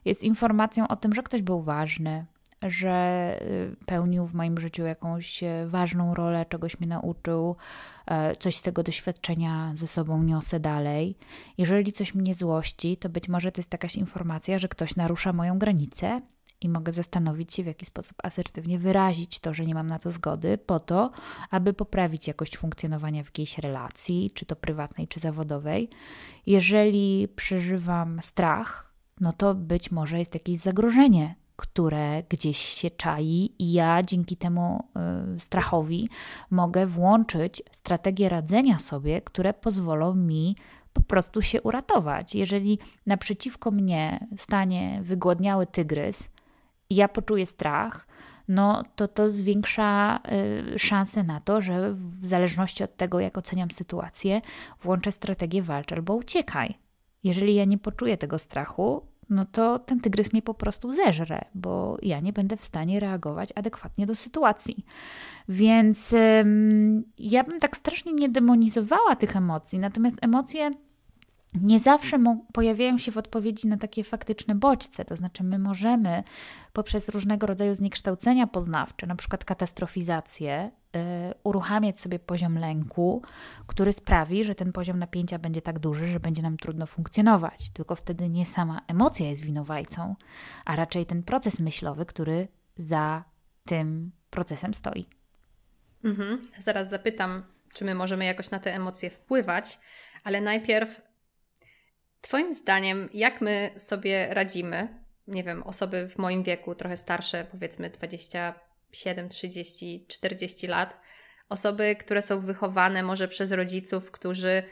jest informacją o tym, że ktoś był ważny, że y, pełnił w moim życiu jakąś y, ważną rolę, czegoś mnie nauczył, e, coś z tego doświadczenia ze sobą niosę dalej. Jeżeli coś mnie złości, to być może to jest jakaś informacja, że ktoś narusza moją granicę i mogę zastanowić się, w jaki sposób asertywnie wyrazić to, że nie mam na to zgody, po to, aby poprawić jakość funkcjonowania w jakiejś relacji, czy to prywatnej, czy zawodowej. Jeżeli przeżywam strach, no to być może jest jakieś zagrożenie, które gdzieś się czai, i ja dzięki temu y, strachowi mogę włączyć strategie radzenia sobie, które pozwolą mi po prostu się uratować. Jeżeli naprzeciwko mnie stanie wygłodniały tygrys, ja poczuję strach, no to to zwiększa y, szanse na to, że w zależności od tego, jak oceniam sytuację, włączę strategię walcz albo uciekaj. Jeżeli ja nie poczuję tego strachu, no to ten tygrys mnie po prostu zeżre, bo ja nie będę w stanie reagować adekwatnie do sytuacji. Więc ym, ja bym tak strasznie nie demonizowała tych emocji, natomiast emocje nie zawsze pojawiają się w odpowiedzi na takie faktyczne bodźce, to znaczy my możemy poprzez różnego rodzaju zniekształcenia poznawcze, na przykład katastrofizację, yy, uruchamiać sobie poziom lęku, który sprawi, że ten poziom napięcia będzie tak duży, że będzie nam trudno funkcjonować. Tylko wtedy nie sama emocja jest winowajcą, a raczej ten proces myślowy, który za tym procesem stoi. Mhm. Zaraz zapytam, czy my możemy jakoś na te emocje wpływać, ale najpierw Twoim zdaniem, jak my sobie radzimy? Nie wiem, osoby w moim wieku, trochę starsze, powiedzmy 27, 30, 40 lat, osoby, które są wychowane może przez rodziców, którzy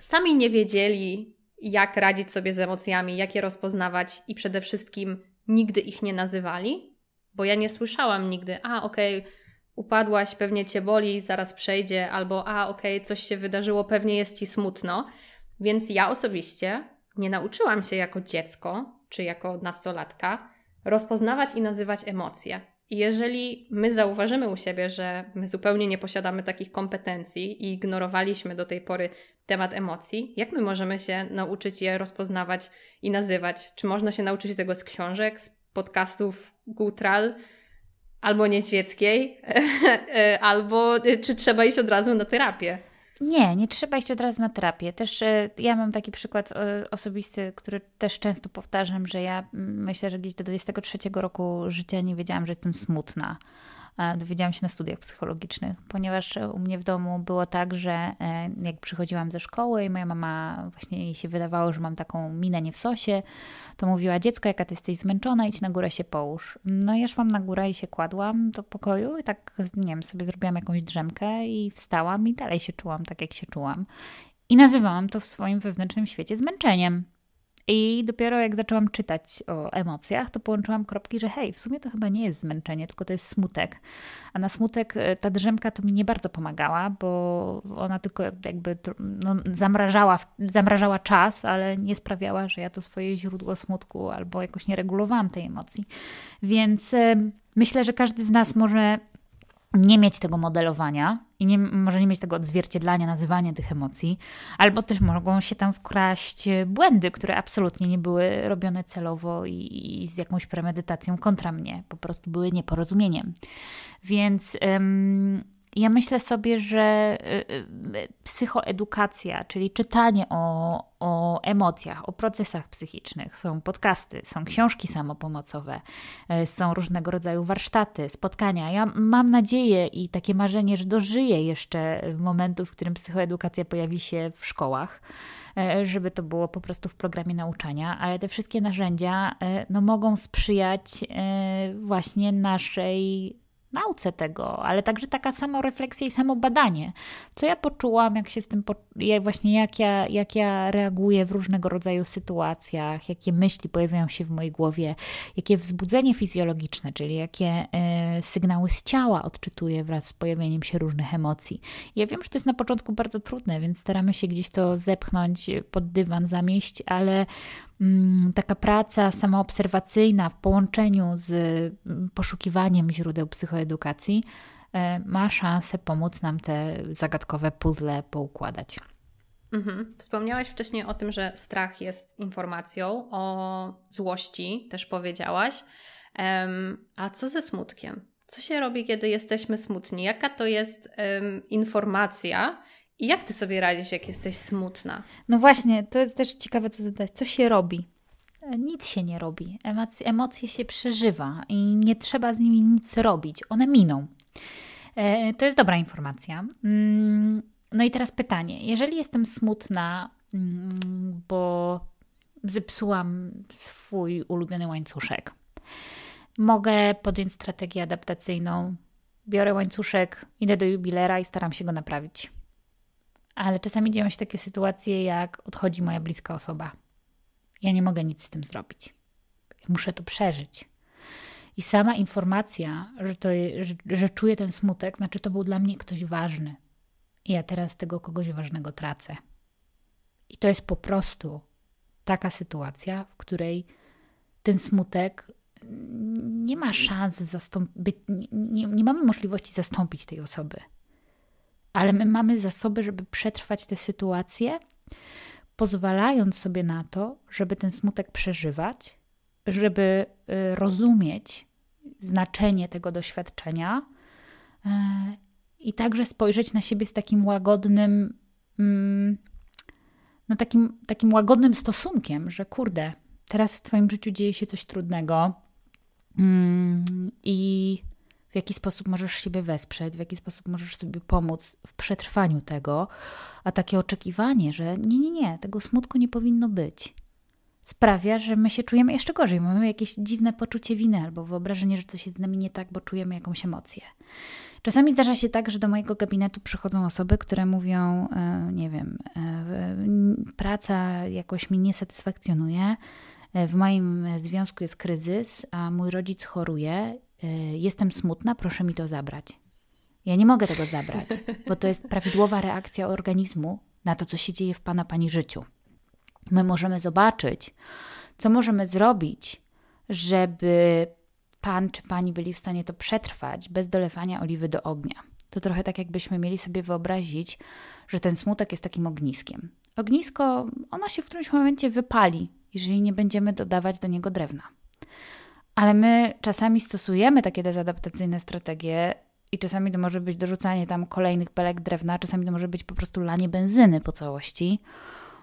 sami nie wiedzieli, jak radzić sobie z emocjami, jak je rozpoznawać i przede wszystkim nigdy ich nie nazywali, bo ja nie słyszałam nigdy, a okej, okay, upadłaś, pewnie cię boli, zaraz przejdzie, albo a okej, okay, coś się wydarzyło, pewnie jest ci smutno. Więc ja osobiście nie nauczyłam się jako dziecko czy jako nastolatka rozpoznawać i nazywać emocje. I jeżeli my zauważymy u siebie, że my zupełnie nie posiadamy takich kompetencji i ignorowaliśmy do tej pory temat emocji, jak my możemy się nauczyć je rozpoznawać i nazywać? Czy można się nauczyć tego z książek, z podcastów Gutral albo Niedźwieckiej, e, e, albo e, czy trzeba iść od razu na terapię? Nie, nie trzeba iść od razu na terapię. Też e, ja mam taki przykład e, osobisty, który też często powtarzam, że ja mm, myślę, że gdzieś do 23 roku życia nie wiedziałam, że jestem smutna dowiedziałam się na studiach psychologicznych, ponieważ e, u mnie w domu było tak, że e, jak przychodziłam ze szkoły i moja mama właśnie jej się wydawało, że mam taką minę nie w sosie, to mówiła, dziecko, jaka ty jesteś zmęczona, idź na górę się połóż. No i ja szłam na górę i się kładłam do pokoju i tak, nie wiem, sobie zrobiłam jakąś drzemkę i wstałam i dalej się czułam tak, jak się czułam. I nazywałam to w swoim wewnętrznym świecie zmęczeniem. I dopiero jak zaczęłam czytać o emocjach, to połączyłam kropki, że hej, w sumie to chyba nie jest zmęczenie, tylko to jest smutek. A na smutek e, ta drzemka to mi nie bardzo pomagała, bo ona tylko jakby no, zamrażała, zamrażała czas, ale nie sprawiała, że ja to swoje źródło smutku albo jakoś nie regulowałam tej emocji. Więc myślę, że każdy z nas może nie mieć tego modelowania i nie, może nie mieć tego odzwierciedlania, nazywania tych emocji, albo też mogą się tam wkraść e, błędy, które absolutnie nie były robione celowo i, i z jakąś premedytacją kontra mnie, po prostu były nieporozumieniem. Więc. Ym, ja myślę sobie, że y, y, psychoedukacja, czyli czytanie o, o emocjach, o procesach psychicznych, są podcasty, są książki samopomocowe, y, są różnego rodzaju warsztaty, spotkania. Ja mam nadzieję i takie marzenie, że dożyję jeszcze momentu, w którym psychoedukacja pojawi się w szkołach, żeby to było po prostu w programie nauczania, ale te wszystkie narzędzia no, mogą sprzyjać właśnie naszej nauce tego, ale także taka samorefleksja i samobadanie. Co ja poczułam, jak się z tym, jak właśnie jak ja, jak ja reaguję w różnego rodzaju sytuacjach, jakie myśli pojawiają się w mojej głowie, jakie wzbudzenie fizjologiczne, czyli jakie e, sygnały z ciała odczytuję wraz z pojawieniem się różnych emocji. Ja wiem, że to jest na początku bardzo trudne, więc staramy się gdzieś to zepchnąć pod dywan, zamieść, ale Mm, taka praca samoobserwacyjna w połączeniu z mm, poszukiwaniem źródeł psychoedukacji e, ma szansę pomóc nam te zagadkowe puzzle poukładać. Mhm. Wspomniałaś wcześniej o tym, że strach jest informacją, o złości też powiedziałaś. a co ze smutkiem? Co się robi, kiedy jesteśmy smutni? Jaka to jest um, informacja i jak ty sobie radzisz, jak jesteś smutna? No właśnie, to jest też ciekawe, co zadać. Co się robi? E, nic się nie robi. Emocje, emocje się przeżywa i nie trzeba z nimi nic robić. One miną. E, to jest dobra informacja. Mm, no i teraz pytanie. Jeżeli jestem smutna, mm, bo zepsułam swój ulubiony łańcuszek, mogę podjąć strategię adaptacyjną. Biorę łańcuszek, idę do jubilera i staram się go naprawić ale czasami dzieją się takie sytuacje, jak odchodzi moja bliska osoba. Ja nie mogę nic z tym zrobić. Muszę to przeżyć. I sama informacja, że, to, że, że czuję ten smutek, znaczy to był dla mnie ktoś ważny. I ja teraz tego kogoś ważnego tracę. I to jest po prostu taka sytuacja, w której ten smutek nie ma szans zastąpić, nie, nie, nie mamy możliwości zastąpić tej osoby ale my mamy zasoby, żeby przetrwać tę sytuację, pozwalając sobie na to, żeby ten smutek przeżywać, żeby y, rozumieć znaczenie tego doświadczenia e, i także spojrzeć na siebie z takim łagodnym, mm, no takim, takim łagodnym stosunkiem, że kurde, teraz w Twoim życiu dzieje się coś trudnego mm, i w jaki sposób możesz siebie wesprzeć, w jaki sposób możesz sobie pomóc w przetrwaniu tego, a takie oczekiwanie, że nie, nie, nie, tego smutku nie powinno być, sprawia, że my się czujemy jeszcze gorzej. Mamy jakieś dziwne poczucie winy albo wyobrażenie, że coś jest z nami nie tak, bo czujemy jakąś emocję. Czasami zdarza się tak, że do mojego gabinetu przychodzą osoby, które mówią, e, nie wiem, e, praca jakoś mi nie satysfakcjonuje, e, w moim związku jest kryzys, a mój rodzic choruje E, jestem smutna, proszę mi to zabrać. Ja nie mogę tego zabrać, bo to jest prawidłowa reakcja organizmu na to, co się dzieje w pana, pani życiu. My możemy zobaczyć, co możemy zrobić, żeby pan czy pani byli w stanie to przetrwać bez dolewania oliwy do ognia. To trochę tak, jakbyśmy mieli sobie wyobrazić, że ten smutek jest takim ogniskiem. Ognisko, ono się w którymś momencie wypali, jeżeli nie będziemy dodawać do niego drewna. Ale my czasami stosujemy takie dezadaptacyjne strategie i czasami to może być dorzucanie tam kolejnych belek drewna, czasami to może być po prostu lanie benzyny po całości.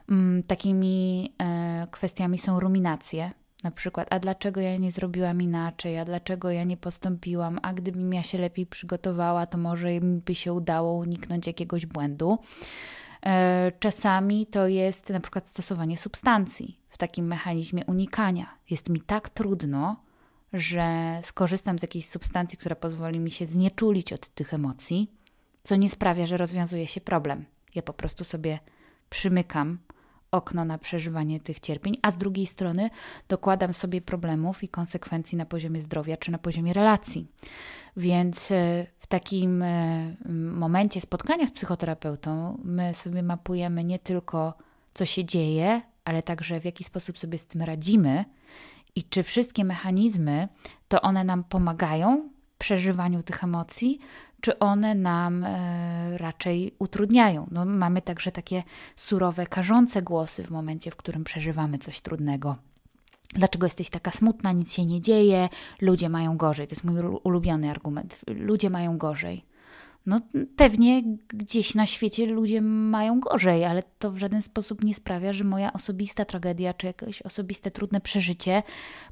Mm, takimi e, kwestiami są ruminacje, na przykład, a dlaczego ja nie zrobiłam inaczej, a dlaczego ja nie postąpiłam, a gdybym ja się lepiej przygotowała, to może by się udało uniknąć jakiegoś błędu. E, czasami to jest na przykład stosowanie substancji w takim mechanizmie unikania. Jest mi tak trudno, że skorzystam z jakiejś substancji, która pozwoli mi się znieczulić od tych emocji, co nie sprawia, że rozwiązuje się problem. Ja po prostu sobie przymykam okno na przeżywanie tych cierpień, a z drugiej strony dokładam sobie problemów i konsekwencji na poziomie zdrowia czy na poziomie relacji. Więc e, w takim e, momencie spotkania z psychoterapeutą my sobie mapujemy nie tylko co się dzieje, ale także w jaki sposób sobie z tym radzimy i czy wszystkie mechanizmy to one nam pomagają w przeżywaniu tych emocji, czy one nam e, raczej utrudniają. No, mamy także takie surowe, karzące głosy w momencie, w którym przeżywamy coś trudnego. Dlaczego jesteś taka smutna, nic się nie dzieje, ludzie mają gorzej. To jest mój ulubiony argument. Ludzie mają gorzej. No pewnie gdzieś na świecie ludzie mają gorzej, ale to w żaden sposób nie sprawia, że moja osobista tragedia czy jakieś osobiste trudne przeżycie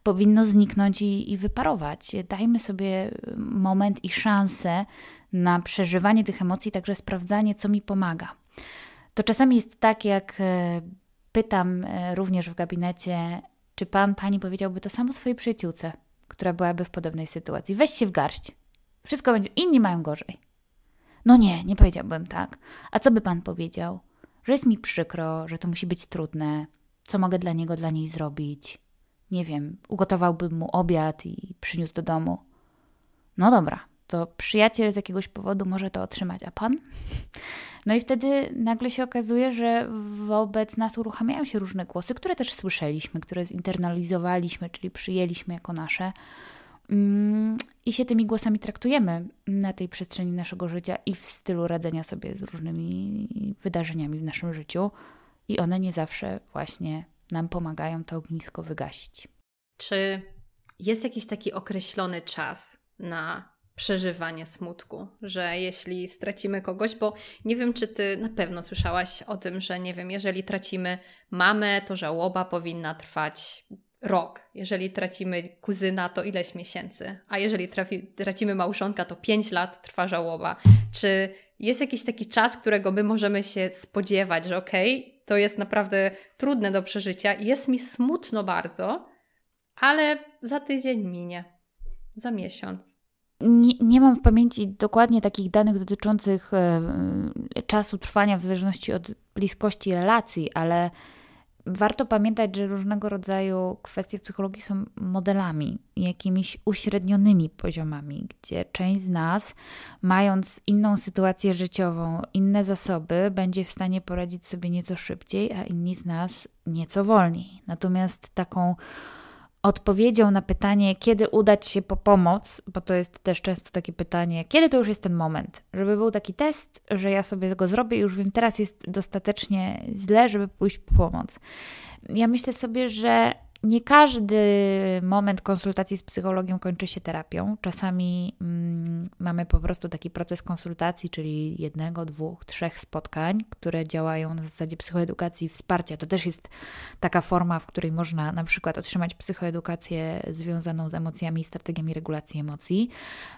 powinno zniknąć i, i wyparować. Dajmy sobie moment i szansę na przeżywanie tych emocji, także sprawdzanie, co mi pomaga. To czasami jest tak, jak e, pytam e, również w gabinecie, czy pan, pani powiedziałby to samo swojej przyjaciółce, która byłaby w podobnej sytuacji. Weź się w garść. Wszystko będzie, inni mają gorzej. No nie, nie powiedziałbym tak. A co by pan powiedział? Że jest mi przykro, że to musi być trudne. Co mogę dla niego, dla niej zrobić? Nie wiem, ugotowałbym mu obiad i przyniósł do domu. No dobra, to przyjaciel z jakiegoś powodu może to otrzymać, a pan? No i wtedy nagle się okazuje, że wobec nas uruchamiają się różne głosy, które też słyszeliśmy, które zinternalizowaliśmy, czyli przyjęliśmy jako nasze. Mm, i się tymi głosami traktujemy na tej przestrzeni naszego życia i w stylu radzenia sobie z różnymi wydarzeniami w naszym życiu, i one nie zawsze właśnie nam pomagają to ognisko wygasić. Czy jest jakiś taki określony czas na przeżywanie smutku, że jeśli stracimy kogoś, bo nie wiem, czy ty na pewno słyszałaś o tym, że nie wiem, jeżeli tracimy mamę, to żałoba powinna trwać rok. Jeżeli tracimy kuzyna, to ileś miesięcy, a jeżeli trafi, tracimy małżonka, to pięć lat trwa żałoba. Czy jest jakiś taki czas, którego my możemy się spodziewać, że okej, okay, to jest naprawdę trudne do przeżycia jest mi smutno bardzo, ale za tydzień minie, za miesiąc. Nie, nie, mam w pamięci dokładnie takich danych dotyczących e, czasu trwania w zależności od bliskości relacji, ale warto pamiętać, że różnego rodzaju kwestie w psychologii są modelami, jakimiś uśrednionymi poziomami, gdzie część z nas, mając inną sytuację życiową, inne zasoby, będzie w stanie poradzić sobie nieco szybciej, a inni z nas nieco wolniej. Natomiast taką Odpowiedzią na pytanie, kiedy udać się po pomoc, bo to jest też często takie pytanie, kiedy to już jest ten moment, żeby był taki test, że ja sobie go zrobię, już wiem, teraz jest dostatecznie źle, żeby pójść po pomoc. Ja myślę sobie, że nie każdy moment konsultacji z psychologiem kończy się terapią. Czasami mm, mamy po prostu taki proces konsultacji, czyli jednego, dwóch, trzech spotkań, które działają na zasadzie psychoedukacji i wsparcia. To też jest taka forma, w której można na przykład otrzymać psychoedukację związaną z emocjami i strategiami regulacji emocji,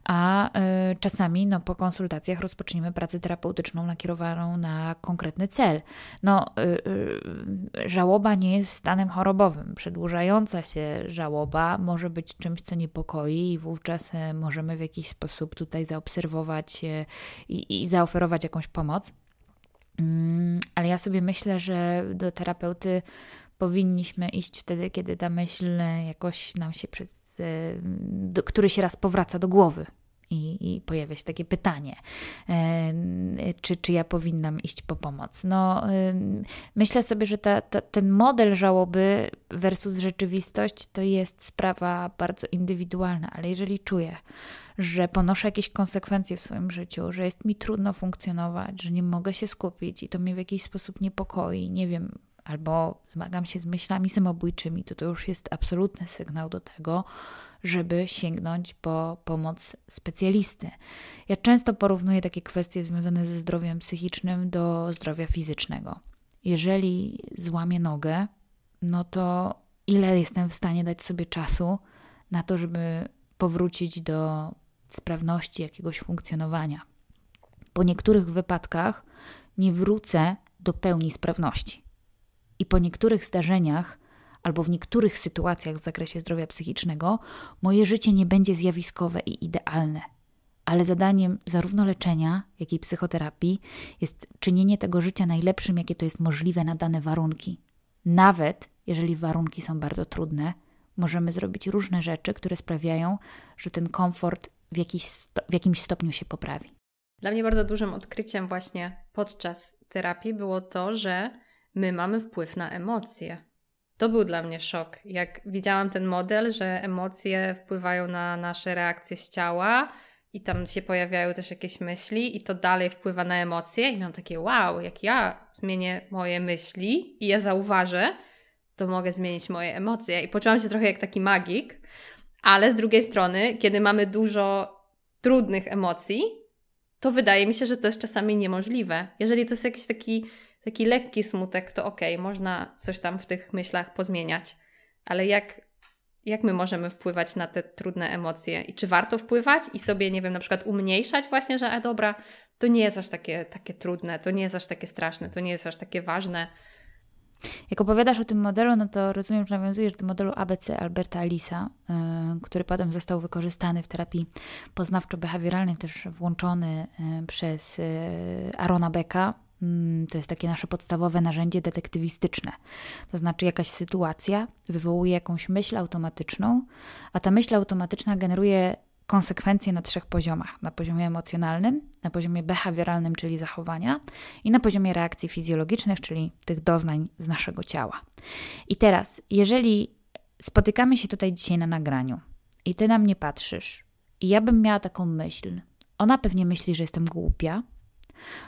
a y, czasami no, po konsultacjach rozpoczniemy pracę terapeutyczną nakierowaną na konkretny cel. No, y, y, żałoba nie jest stanem chorobowym, przedłużeniem wydłużająca się żałoba może być czymś, co niepokoi, i wówczas e, możemy w jakiś sposób tutaj zaobserwować e, i, i zaoferować jakąś pomoc. Mm, ale ja sobie myślę, że do terapeuty powinniśmy iść wtedy, kiedy ta myśl jakoś nam się przez e, któryś raz powraca do głowy i, i pojawia się takie pytanie, e, czy, czy ja powinnam iść po pomoc. No, e, myślę sobie, że ta, ta, ten model żałoby versus rzeczywistość to jest sprawa bardzo indywidualna, ale jeżeli czuję, że ponoszę jakieś konsekwencje w swoim życiu, że jest mi trudno funkcjonować, że nie mogę się skupić i to mnie w jakiś sposób niepokoi, nie wiem, albo zmagam się z myślami samobójczymi, to to już jest absolutny sygnał do tego, żeby sięgnąć po pomoc specjalisty. Ja często porównuję takie kwestie związane ze zdrowiem psychicznym do zdrowia fizycznego. Jeżeli złamię nogę, no to ile jestem w stanie dać sobie czasu na to, żeby powrócić do sprawności jakiegoś funkcjonowania. Po niektórych wypadkach nie wrócę do pełni sprawności. I po niektórych zdarzeniach albo w niektórych sytuacjach w zakresie zdrowia psychicznego, moje życie nie będzie zjawiskowe i idealne. Ale zadaniem zarówno leczenia, jak i psychoterapii jest czynienie tego życia najlepszym, jakie to jest możliwe na dane warunki. Nawet jeżeli warunki są bardzo trudne, możemy zrobić różne rzeczy, które sprawiają, że ten komfort w, jakiś, w jakimś stopniu się poprawi. Dla mnie bardzo dużym odkryciem właśnie podczas terapii było to, że my mamy wpływ na emocje. To był dla mnie szok, jak widziałam ten model, że emocje wpływają na nasze reakcje z ciała i tam się pojawiają też jakieś myśli i to dalej wpływa na emocje i miałam takie wow, jak ja zmienię moje myśli i je zauważę, to mogę zmienić moje emocje i poczułam się trochę jak taki magik, ale z drugiej strony, kiedy mamy dużo trudnych emocji, to wydaje mi się, że to jest czasami niemożliwe. Jeżeli to jest jakiś taki taki lekki smutek, to okej, okay, można coś tam w tych myślach pozmieniać, ale jak, jak my możemy wpływać na te trudne emocje i czy warto wpływać i sobie, nie wiem, na przykład umniejszać właśnie, że a e, dobra, to nie jest aż takie, takie trudne, to nie jest aż takie straszne, to nie jest aż takie ważne. Jak opowiadasz o tym modelu, no to rozumiem, że nawiązujesz do modelu ABC Alberta Alisa e, który potem został wykorzystany w terapii poznawczo-behawioralnej, też włączony e, przez Arona Becka, Mm, to jest takie nasze podstawowe narzędzie detektywistyczne. To znaczy, jakaś sytuacja wywołuje jakąś myśl automatyczną, a ta myśl automatyczna generuje konsekwencje na trzech poziomach: na poziomie emocjonalnym, na poziomie behawioralnym, czyli zachowania, i na poziomie reakcji fizjologicznych, czyli tych doznań z naszego ciała. I teraz, jeżeli spotykamy się tutaj dzisiaj na nagraniu i ty na mnie patrzysz, i ja bym miała taką myśl, ona pewnie myśli, że jestem głupia,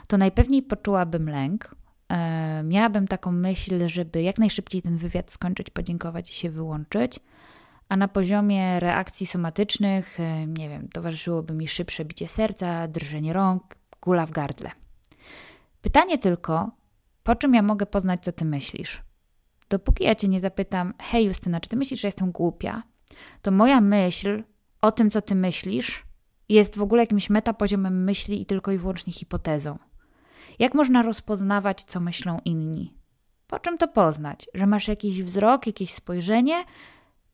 to najpewniej poczułabym lęk. E, miałabym taką myśl, żeby jak najszybciej ten wywiad skończyć, podziękować i się wyłączyć. A na poziomie reakcji somatycznych, e, nie wiem, towarzyszyłoby mi szybsze bicie serca, drżenie rąk, gula w gardle. Pytanie tylko, po czym ja mogę poznać, co ty myślisz? Dopóki ja cię nie zapytam, hej Justyna, czy ty myślisz, że jestem głupia? To moja myśl o tym, co ty myślisz, jest w ogóle jakimś metapoziomem myśli i tylko i wyłącznie hipotezą. Jak można rozpoznawać, co myślą inni? Po czym to poznać? Że masz jakiś wzrok, jakieś spojrzenie?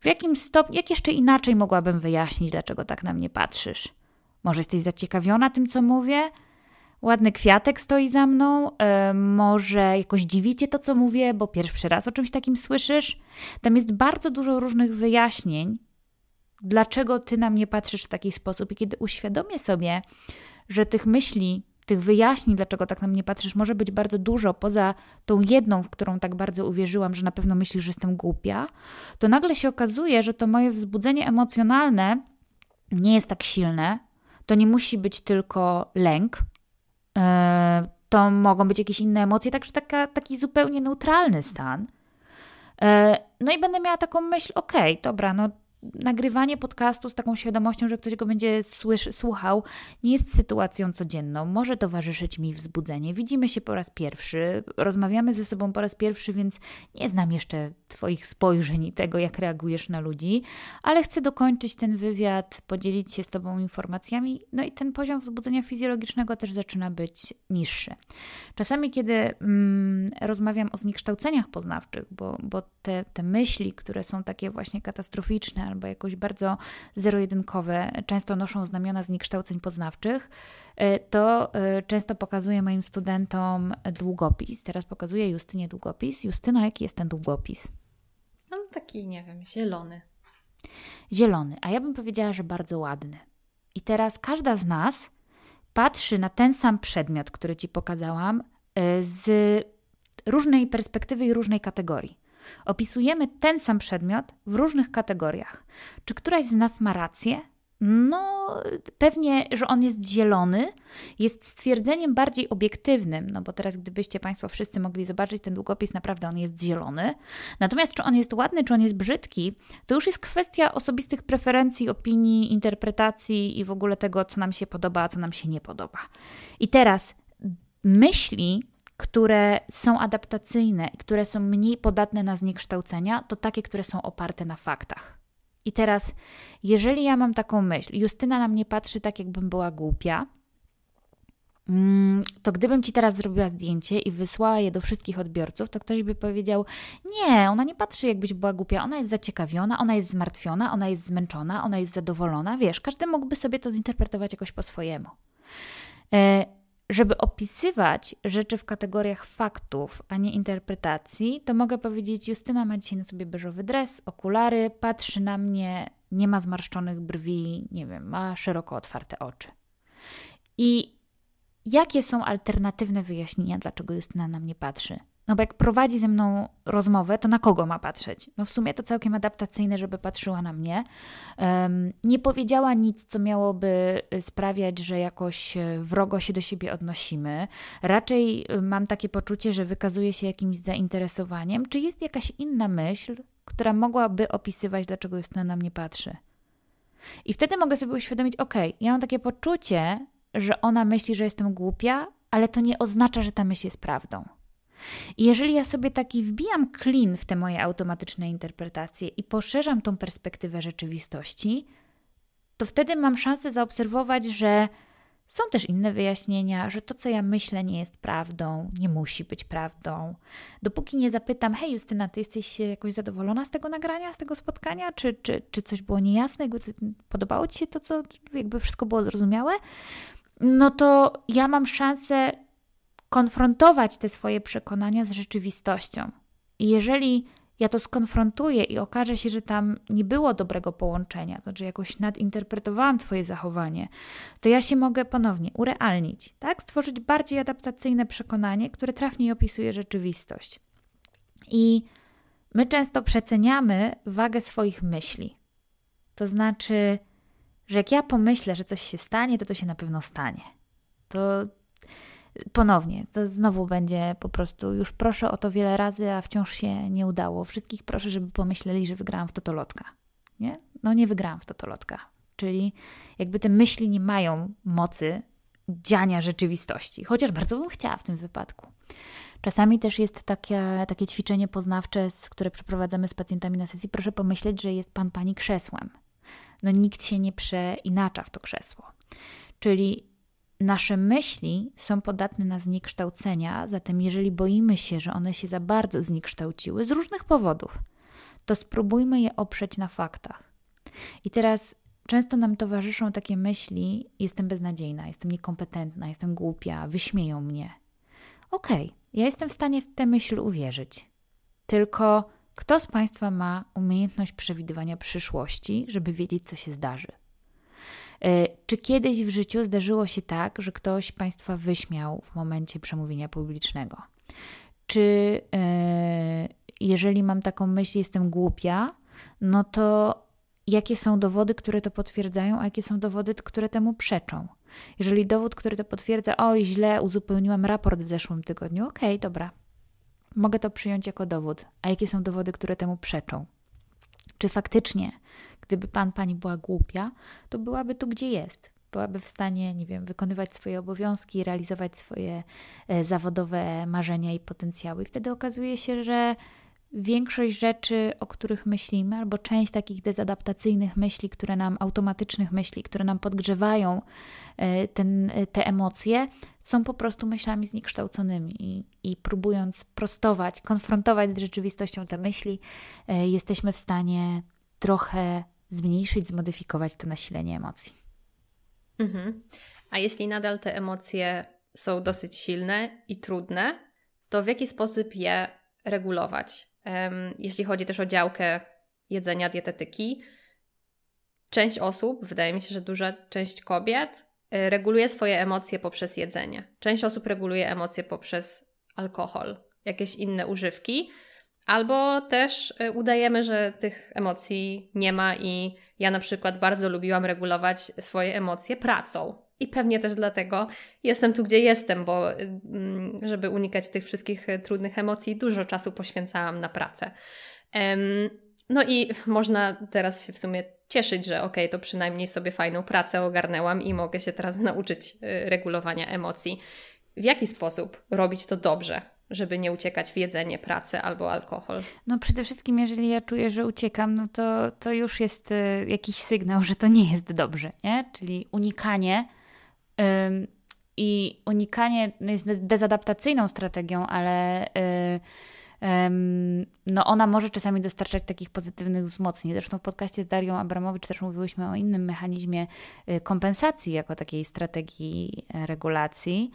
W jakim stopniu, jak jeszcze inaczej mogłabym wyjaśnić, dlaczego tak na mnie patrzysz? Może jesteś zaciekawiona tym, co mówię? Ładny kwiatek stoi za mną, e, może jakoś dziwicie to, co mówię, bo pierwszy raz o czymś takim słyszysz. Tam jest bardzo dużo różnych wyjaśnień, dlaczego ty na mnie patrzysz w taki sposób. I kiedy uświadomię sobie, że tych myśli, tych wyjaśnień, dlaczego tak na mnie patrzysz, może być bardzo dużo, poza tą jedną, w którą tak bardzo uwierzyłam, że na pewno myślisz, że jestem głupia, to nagle się okazuje, że to moje wzbudzenie emocjonalne nie jest tak silne. To nie musi być tylko lęk. E, to mogą być jakieś inne emocje, także taka, taki zupełnie neutralny stan. E, no i będę miała taką myśl, okej, okay, dobra, no nagrywanie podcastu z taką świadomością, że ktoś go będzie słysz, słuchał, nie jest sytuacją codzienną. Może towarzyszyć mi wzbudzenie. Widzimy się po raz pierwszy, rozmawiamy ze sobą po raz pierwszy, więc nie znam jeszcze Twoich spojrzeń i tego, jak reagujesz na ludzi, ale chcę dokończyć ten wywiad, podzielić się z Tobą informacjami, no i ten poziom wzbudzenia fizjologicznego też zaczyna być niższy. Czasami, kiedy mm, rozmawiam o zniekształceniach poznawczych, bo, bo te, te myśli, które są takie właśnie katastroficzne, albo jakoś bardzo zero-jedynkowe, często noszą znamiona zniekształceń poznawczych, e, to e, często pokazuję moim studentom długopis. Teraz pokazuję Justynie długopis. Justyna, jaki jest ten długopis? Mam no, taki, nie wiem, zielony. Zielony, a ja bym powiedziała, że bardzo ładny. I teraz każda z nas patrzy na ten sam przedmiot, który ci pokazałam, e, z różnej perspektywy i różnej kategorii. Opisujemy ten sam przedmiot w różnych kategoriach. Czy któraś z nas ma rację? No, pewnie, że on jest zielony, jest stwierdzeniem bardziej obiektywnym, no bo teraz, gdybyście Państwo wszyscy mogli zobaczyć ten długopis, naprawdę on jest zielony. Natomiast, czy on jest ładny, czy on jest brzydki, to już jest kwestia osobistych preferencji, opinii, interpretacji i w ogóle tego, co nam się podoba, a co nam się nie podoba. I teraz myśli, które są adaptacyjne i które są mniej podatne na zniekształcenia, to takie, które są oparte na faktach. I teraz, jeżeli ja mam taką myśl, Justyna na mnie patrzy tak, jakbym była głupia, mm, to gdybym ci teraz zrobiła zdjęcie i wysłała je do wszystkich odbiorców, to ktoś by powiedział: Nie, ona nie patrzy, jakbyś była głupia, ona jest zaciekawiona, ona jest zmartwiona, ona jest zmęczona, ona jest zadowolona. Wiesz, każdy mógłby sobie to zinterpretować jakoś po swojemu. E, żeby opisywać rzeczy w kategoriach faktów, a nie interpretacji, to mogę powiedzieć: Justyna ma dzisiaj na sobie beżowy dres, okulary, patrzy na mnie, nie ma zmarszczonych brwi, nie wiem, ma szeroko otwarte oczy. I jakie są alternatywne wyjaśnienia, dlaczego Justyna na mnie patrzy? No bo jak prowadzi ze mną rozmowę, to na kogo ma patrzeć? No w sumie to całkiem adaptacyjne, żeby patrzyła na mnie. Um, nie powiedziała nic, co miałoby y, sprawiać, że jakoś e, wrogo się do siebie odnosimy. Raczej y, mam takie poczucie, że wykazuje się jakimś zainteresowaniem. Czy jest jakaś inna myśl, która mogłaby opisywać, dlaczego jest na mnie patrzy? I wtedy mogę sobie uświadomić, ok, ja mam takie poczucie, że ona myśli, że jestem głupia, ale to nie oznacza, że ta myśl jest prawdą. I jeżeli ja sobie taki wbijam klin w te moje automatyczne interpretacje i poszerzam tą perspektywę rzeczywistości, to wtedy mam szansę zaobserwować, że są też inne wyjaśnienia, że to, co ja myślę, nie jest prawdą, nie musi być prawdą. Dopóki nie zapytam, hej Justyna, ty jesteś jakoś zadowolona z tego nagrania, z tego spotkania? Czy, czy, czy coś było niejasne? Podobało ci się to, co jakby wszystko było zrozumiałe? No to ja mam szansę konfrontować te swoje przekonania z rzeczywistością. I jeżeli ja to skonfrontuję i okaże się, że tam nie było dobrego połączenia, to znaczy jakoś nadinterpretowałam Twoje zachowanie, to ja się mogę ponownie urealnić, tak? Stworzyć bardziej adaptacyjne przekonanie, które trafniej opisuje rzeczywistość. I my często przeceniamy wagę swoich myśli. To znaczy, że jak ja pomyślę, że coś się stanie, to to się na pewno stanie. To ponownie. To znowu będzie po prostu, już proszę o to wiele razy, a wciąż się nie udało. Wszystkich proszę, żeby pomyśleli, że wygrałam w totolotka. Nie? No nie wygrałam w totolotka. Czyli jakby te myśli nie mają mocy dziania rzeczywistości, chociaż bardzo bym chciała w tym wypadku. Czasami też jest takie, takie ćwiczenie poznawcze, które przeprowadzamy z pacjentami na sesji. Proszę pomyśleć, że jest pan pani krzesłem. No nikt się nie przeinacza w to krzesło. Czyli Nasze myśli są podatne na zniekształcenia, zatem jeżeli boimy się, że one się za bardzo zniekształciły z różnych powodów, to spróbujmy je oprzeć na faktach. I teraz często nam towarzyszą takie myśli: jestem beznadziejna, jestem niekompetentna, jestem głupia, wyśmieją mnie. Okej, okay, ja jestem w stanie w tę myśl uwierzyć. Tylko kto z Państwa ma umiejętność przewidywania przyszłości, żeby wiedzieć, co się zdarzy? E, czy kiedyś w życiu zdarzyło się tak, że ktoś Państwa wyśmiał w momencie przemówienia publicznego? Czy e, jeżeli mam taką myśl, jestem głupia, no to jakie są dowody, które to potwierdzają, a jakie są dowody, które temu przeczą? Jeżeli dowód, który to potwierdza, oj, źle uzupełniłam raport w zeszłym tygodniu, okej, okay, dobra, mogę to przyjąć jako dowód. A jakie są dowody, które temu przeczą? Czy faktycznie Gdyby pan, pani była głupia, to byłaby tu, gdzie jest. Byłaby w stanie, nie wiem, wykonywać swoje obowiązki, realizować swoje e, zawodowe marzenia i potencjały. I wtedy okazuje się, że większość rzeczy, o których myślimy, albo część takich dezadaptacyjnych myśli, które nam, automatycznych myśli, które nam podgrzewają e, ten, e, te emocje, są po prostu myślami zniekształconymi i, i próbując prostować, konfrontować z rzeczywistością te myśli, jesteśmy w stanie trochę zmniejszyć, zmodyfikować to nasilenie emocji. Mhm. A jeśli nadal te emocje są dosyć silne i trudne, to w jaki sposób je regulować? Um, jeśli chodzi też o działkę jedzenia, dietetyki, część osób, wydaje mi się, że duża część kobiet, y, reguluje swoje emocje poprzez jedzenie. Część osób reguluje emocje poprzez alkohol, jakieś inne używki. Albo też y, udajemy, że tych emocji nie ma i ja na przykład bardzo lubiłam regulować swoje emocje pracą. I pewnie też dlatego jestem tu, gdzie jestem, bo mm, żeby unikać tych wszystkich y, trudnych emocji, dużo czasu poświęcałam na pracę. No i można teraz się w sumie cieszyć, że okej, okay, to przynajmniej sobie fajną pracę ogarnęłam i mogę się teraz nauczyć y, regulowania emocji. W jaki sposób robić to dobrze? żeby nie uciekać w jedzenie, pracę albo alkohol? No przede wszystkim, jeżeli ja czuję, że uciekam, no to, to już jest y, jakiś sygnał, że to nie jest dobrze, nie? Czyli unikanie ym, i unikanie no jest dezadaptacyjną strategią, ale... Yy, no ona może czasami dostarczać takich pozytywnych wzmocnień. Zresztą w podcaście z Darią Abramowicz też mówiłyśmy o innym mechanizmie y, kompensacji jako takiej strategii e, regulacji,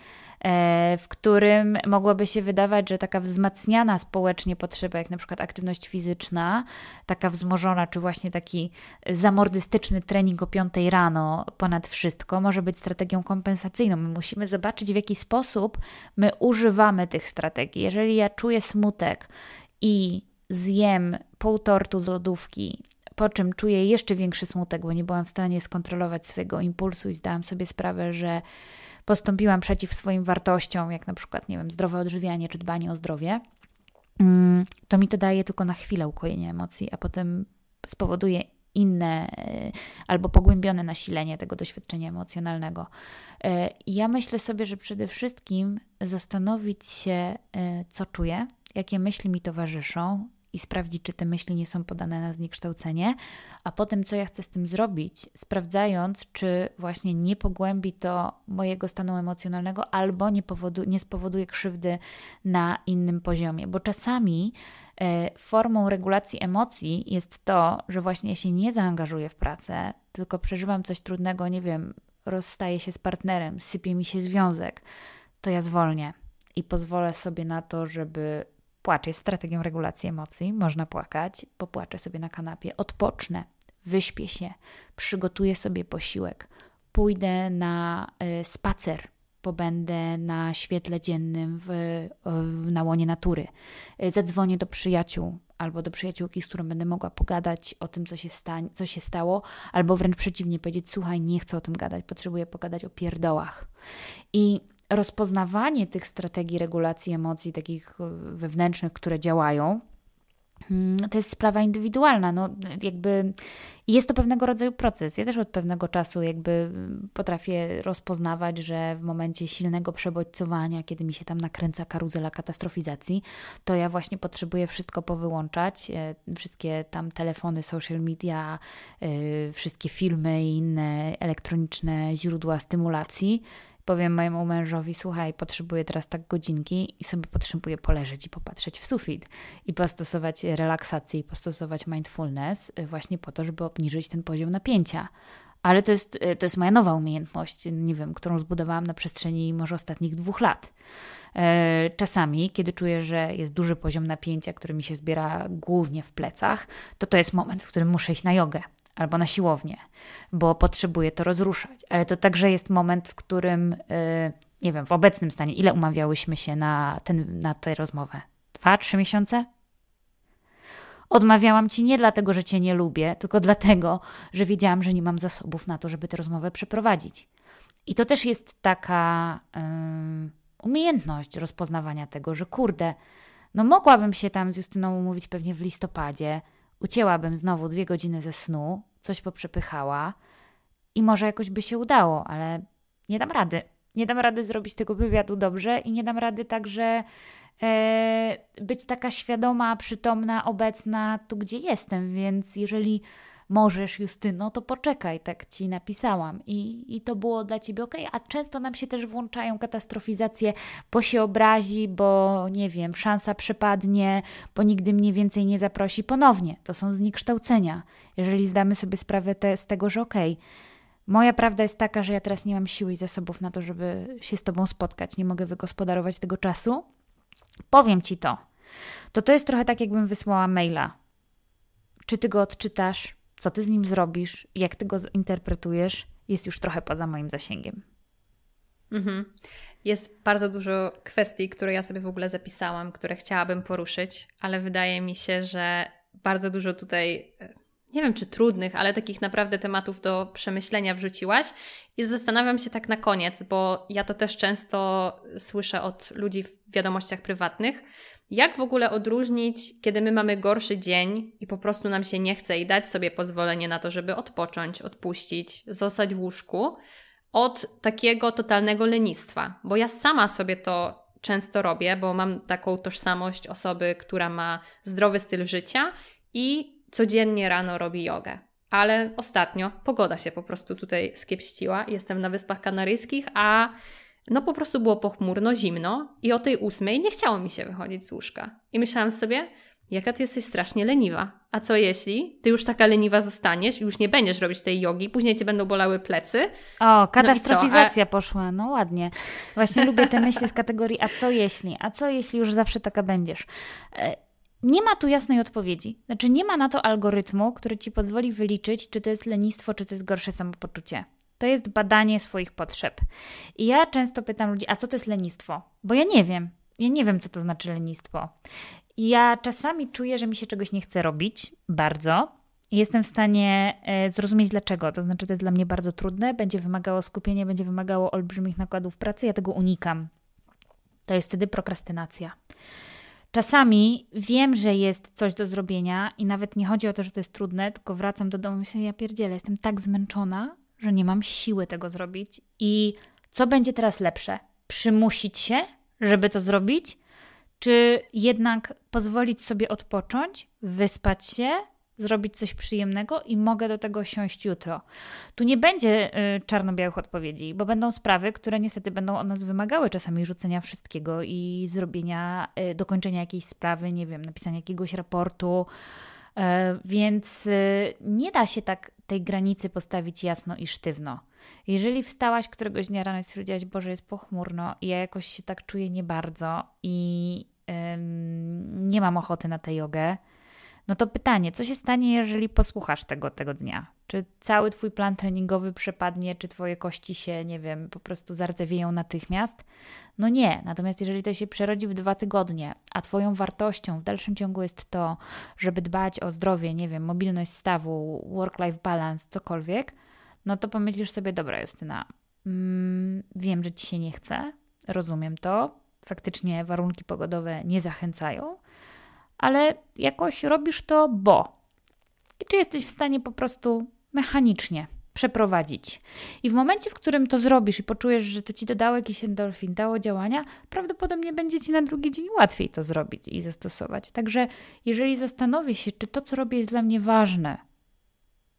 e, w którym mogłoby się wydawać, że taka wzmacniana społecznie potrzeba, jak na przykład aktywność fizyczna, taka wzmożona, czy właśnie taki zamordystyczny trening o 5 rano ponad wszystko, może być strategią kompensacyjną. My musimy zobaczyć, w jaki sposób my używamy tych strategii. Jeżeli ja czuję smutek, posiłek i zjem pół tortu z lodówki, po czym czuję jeszcze większy smutek, bo nie byłam w stanie skontrolować swojego impulsu i zdałam sobie sprawę, że postąpiłam przeciw swoim wartościom, jak na przykład, nie wiem, zdrowe odżywianie czy dbanie o zdrowie, mm, to mi to daje tylko na chwilę ukojenie emocji, a potem spowoduje inne e, albo pogłębione nasilenie tego doświadczenia emocjonalnego. E, ja myślę sobie, że przede wszystkim zastanowić się, e, co czuję, jakie myśli mi towarzyszą, i sprawdzić, czy te myśli nie są podane na zniekształcenie, a potem co ja chcę z tym zrobić, sprawdzając, czy właśnie nie pogłębi to mojego stanu emocjonalnego albo nie, powodu, nie spowoduje krzywdy na innym poziomie. Bo czasami E, formą regulacji emocji jest to, że właśnie ja się nie zaangażuję w pracę, tylko przeżywam coś trudnego, nie wiem, rozstaję się z partnerem, sypie mi się związek, to ja zwolnię i pozwolę sobie na to, żeby płacz jest strategią regulacji emocji, można płakać, popłaczę sobie na kanapie, odpocznę, wyśpię się, przygotuję sobie posiłek, pójdę na e, spacer, bo będę na świetle dziennym w, na łonie natury. Y, zadzwonię do przyjaciół albo do przyjaciółki, z którą będę mogła pogadać o tym, co się, sta, co się stało, albo wręcz przeciwnie, powiedzieć: Słuchaj, nie chcę o tym gadać, potrzebuję pogadać o pierdołach. I rozpoznawanie tych strategii regulacji emocji, takich y, wewnętrznych, które działają, Hmm, no to jest sprawa indywidualna. No, jakby jest to pewnego rodzaju proces. Ja też od pewnego czasu jakby mm, potrafię rozpoznawać, że w momencie silnego przebodźcowania, kiedy mi się tam nakręca karuzela katastrofizacji, to ja właśnie potrzebuję wszystko powyłączać. E, wszystkie tam telefony, social media, e, wszystkie filmy i inne elektroniczne źródła stymulacji powiem mojemu mężowi, słuchaj, potrzebuję teraz tak godzinki i sobie potrzebuję poleżeć i popatrzeć w sufit i postosować relaksację i postosować mindfulness y, właśnie po to, żeby obniżyć ten poziom napięcia. Ale to jest, y, to jest moja nowa umiejętność, nie wiem, którą zbudowałam na przestrzeni może ostatnich dwóch lat. E, czasami, kiedy czuję, że jest duży poziom napięcia, który mi się zbiera głównie w plecach, to to jest moment, w którym muszę iść na jogę albo na siłownię, bo potrzebuję to rozruszać. Ale to także jest moment, w którym, yy, nie wiem, w obecnym stanie, ile umawiałyśmy się na, ten, na tę rozmowę? Dwa, trzy miesiące? Odmawiałam ci nie dlatego, że cię nie lubię, tylko dlatego, że wiedziałam, że nie mam zasobów na to, żeby tę rozmowę przeprowadzić. I to też jest taka yy, umiejętność rozpoznawania tego, że kurde, no mogłabym się tam z Justyną umówić pewnie w listopadzie, ucięłabym znowu dwie godziny ze snu, coś poprzepychała i może jakoś by się udało, ale nie dam rady. Nie dam rady zrobić tego wywiadu dobrze i nie dam rady także e, być taka świadoma, przytomna, obecna tu, gdzie jestem. Więc jeżeli możesz Justyno, to poczekaj, tak ci napisałam i, i to było dla ciebie ok. A często nam się też włączają katastrofizacje, bo się obrazi, bo nie wiem, szansa przepadnie, bo nigdy mnie więcej nie zaprosi ponownie. To są zniekształcenia, jeżeli zdamy sobie sprawę te, z tego, że ok. Moja prawda jest taka, że ja teraz nie mam siły i zasobów na to, żeby się z Tobą spotkać. Nie mogę wygospodarować tego czasu. Powiem Ci to. To to jest trochę tak, jakbym wysłała maila. Czy Ty go odczytasz? co ty z nim zrobisz, jak ty go zinterpretujesz, jest już trochę poza moim zasięgiem. Mhm. Jest bardzo dużo kwestii, które ja sobie w ogóle zapisałam, które chciałabym poruszyć, ale wydaje mi się, że bardzo dużo tutaj, e, nie wiem czy trudnych, ale takich naprawdę tematów do przemyślenia wrzuciłaś. I zastanawiam się tak na koniec, bo ja to też często słyszę od ludzi w wiadomościach prywatnych jak w ogóle odróżnić, kiedy my mamy gorszy dzień i po prostu nam się nie chce i dać sobie pozwolenie na to, żeby odpocząć, odpuścić, zostać w łóżku, od takiego totalnego lenistwa? Bo ja sama sobie to często robię, bo mam taką tożsamość osoby, która ma zdrowy styl życia i codziennie rano robi jogę. Ale ostatnio pogoda się po prostu tutaj skiepściła. Jestem na Wyspach Kanaryjskich, a no po prostu było pochmurno, zimno i o tej ósmej nie chciało mi się wychodzić z łóżka. I myślałam sobie, jaka ty jesteś strasznie leniwa. A co jeśli ty już taka leniwa zostaniesz, już nie będziesz robić tej jogi, później cię będą bolały plecy. O, no katastrofizacja no a... poszła, no ładnie. Właśnie lubię te myśli z kategorii a co jeśli, a co jeśli już zawsze taka będziesz. E, nie ma tu jasnej odpowiedzi. Znaczy nie ma na to algorytmu, który ci pozwoli wyliczyć, czy to jest lenistwo, czy to jest gorsze samopoczucie. To jest badanie swoich potrzeb. I ja często pytam ludzi, a co to jest lenistwo? Bo ja nie wiem. Ja nie wiem, co to znaczy lenistwo. Ja czasami czuję, że mi się czegoś nie chce robić, bardzo. Jestem w stanie e, zrozumieć dlaczego. To znaczy, to jest dla mnie bardzo trudne, będzie wymagało skupienia, będzie wymagało olbrzymich nakładów pracy, ja tego unikam. To jest wtedy prokrastynacja. Czasami wiem, że jest coś do zrobienia i nawet nie chodzi o to, że to jest trudne, tylko wracam do domu i myślę, ja pierdzielę, jestem tak zmęczona, że nie mam siły tego zrobić. I co będzie teraz lepsze? Przymusić się, żeby to zrobić? Czy jednak pozwolić sobie odpocząć, wyspać się, zrobić coś przyjemnego i mogę do tego siąść jutro. Tu nie będzie y, czarno-białych odpowiedzi, bo będą sprawy, które niestety będą od nas wymagały czasami rzucenia wszystkiego i zrobienia, y, dokończenia jakiejś sprawy, nie wiem, napisania jakiegoś raportu, E, więc y, nie da się tak tej granicy postawić jasno i sztywno. Jeżeli wstałaś któregoś dnia rano i stwierdziłaś, Boże, jest pochmurno i ja jakoś się tak czuję nie bardzo i ym, nie mam ochoty na tę jogę, no to pytanie, co się stanie, jeżeli posłuchasz tego tego dnia? Czy cały Twój plan treningowy przepadnie, czy Twoje kości się, nie wiem, po prostu zardzewieją natychmiast? No nie. Natomiast jeżeli to się przerodzi w dwa tygodnie, a Twoją wartością w dalszym ciągu jest to, żeby dbać o zdrowie, nie wiem, mobilność stawu, work-life balance, cokolwiek, no to pomyślisz sobie, dobra Justyna, mm, wiem, że Ci się nie chce, rozumiem to, faktycznie warunki pogodowe nie zachęcają, ale jakoś robisz to, bo. I czy jesteś w stanie po prostu mechanicznie przeprowadzić. I w momencie, w którym to zrobisz i poczujesz, że to ci dodało jakiś endorfin, dało działania, prawdopodobnie będzie ci na drugi dzień łatwiej to zrobić i zastosować. Także jeżeli zastanowię się, czy to, co robię, jest dla mnie ważne,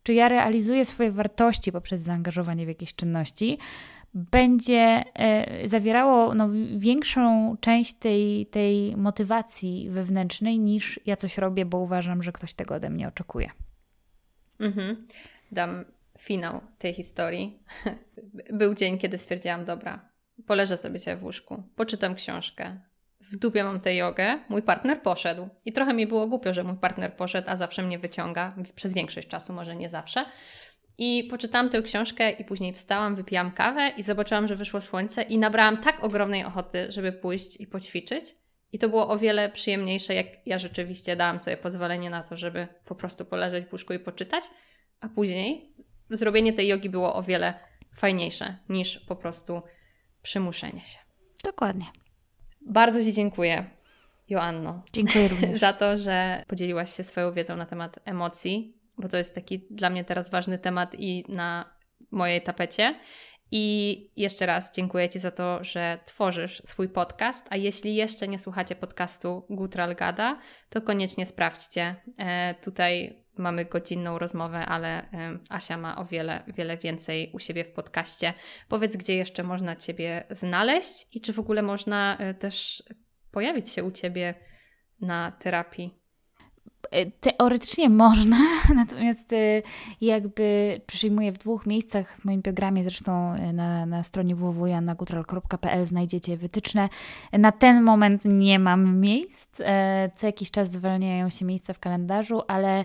czy ja realizuję swoje wartości poprzez zaangażowanie w jakieś czynności, będzie e, zawierało no, większą część tej, tej motywacji wewnętrznej niż ja coś robię, bo uważam, że ktoś tego ode mnie oczekuje. Mhm. Dam finał tej historii. Był dzień, kiedy stwierdziłam, dobra, poleżę sobie się w łóżku, poczytam książkę, w dupie mam tę jogę, mój partner poszedł. I trochę mi było głupio, że mój partner poszedł, a zawsze mnie wyciąga, przez większość czasu, może nie zawsze. I poczytałam tę książkę i później wstałam, wypijam kawę i zobaczyłam, że wyszło słońce i nabrałam tak ogromnej ochoty, żeby pójść i poćwiczyć. I to było o wiele przyjemniejsze, jak ja rzeczywiście dałam sobie pozwolenie na to, żeby po prostu poleżeć w łóżku i poczytać, a później zrobienie tej jogi było o wiele fajniejsze niż po prostu przymuszenie się. Dokładnie. Bardzo Ci dziękuję, Joanno. Dziękuję również. za to, że podzieliłaś się swoją wiedzą na temat emocji bo to jest taki dla mnie teraz ważny temat i na mojej tapecie. I jeszcze raz dziękuję Ci za to, że tworzysz swój podcast. A jeśli jeszcze nie słuchacie podcastu Gutral Gada, to koniecznie sprawdźcie. E, tutaj mamy godzinną rozmowę, ale e, Asia ma o wiele, wiele więcej u siebie w podcaście. Powiedz, gdzie jeszcze można Ciebie znaleźć i czy w ogóle można e, też pojawić się u Ciebie na terapii. Y, teoretycznie można, natomiast y, jakby przyjmuję w dwóch miejscach w moim programie, zresztą y, na, na stronie www.janagutral.pl znajdziecie wytyczne. Na ten moment nie mam miejsc. Co jakiś czas zwalniają się miejsca w kalendarzu, ale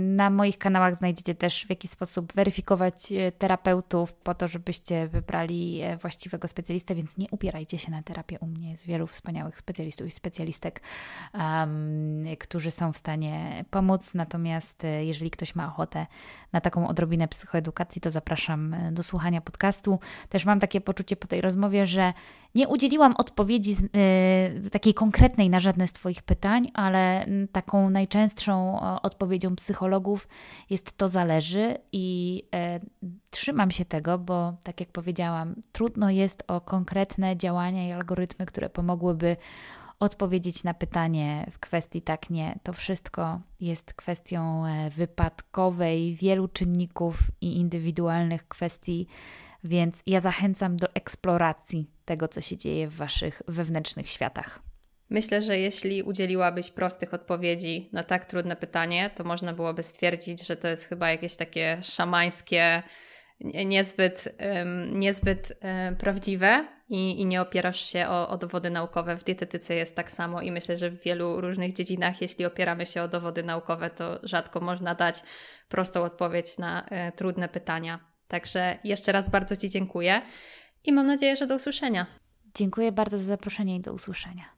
na moich kanałach znajdziecie też, w jaki sposób weryfikować terapeutów, po to, żebyście wybrali e, właściwego specjalistę, więc nie upierajcie się na terapię u mnie. Jest wielu wspaniałych specjalistów i specjalistek, um, którzy są w stanie pomóc. Natomiast e, jeżeli ktoś ma ochotę na taką odrobinę psychoedukacji, to zapraszam e, do słuchania podcastu. Też mam takie poczucie po tej rozmowie, że nie udzieliłam odpowiedzi z, y, takiej konkretnej na żadne z Twoich pytań, ale taką najczęstszą odpowiedzią psychologów jest to zależy i y, trzymam się tego, bo tak jak powiedziałam, trudno jest o konkretne działania i algorytmy, które pomogłyby odpowiedzieć na pytanie w kwestii tak nie. To wszystko jest kwestią e, wypadkowej, wielu czynników i indywidualnych kwestii, więc ja zachęcam do eksploracji tego, co się dzieje w waszych wewnętrznych światach. Myślę, że jeśli udzieliłabyś prostych odpowiedzi na tak trudne pytanie, to można byłoby stwierdzić, że to jest chyba jakieś takie szamańskie niezbyt, niezbyt e, prawdziwe i, i nie opierasz się o, o, dowody naukowe. W dietetyce jest tak samo i myślę, że w wielu różnych dziedzinach, jeśli opieramy się o dowody naukowe, to rzadko można dać prostą odpowiedź na e, trudne pytania. Także jeszcze raz bardzo Ci dziękuję i mam nadzieję, że do usłyszenia. Dziękuję bardzo za zaproszenie i do usłyszenia.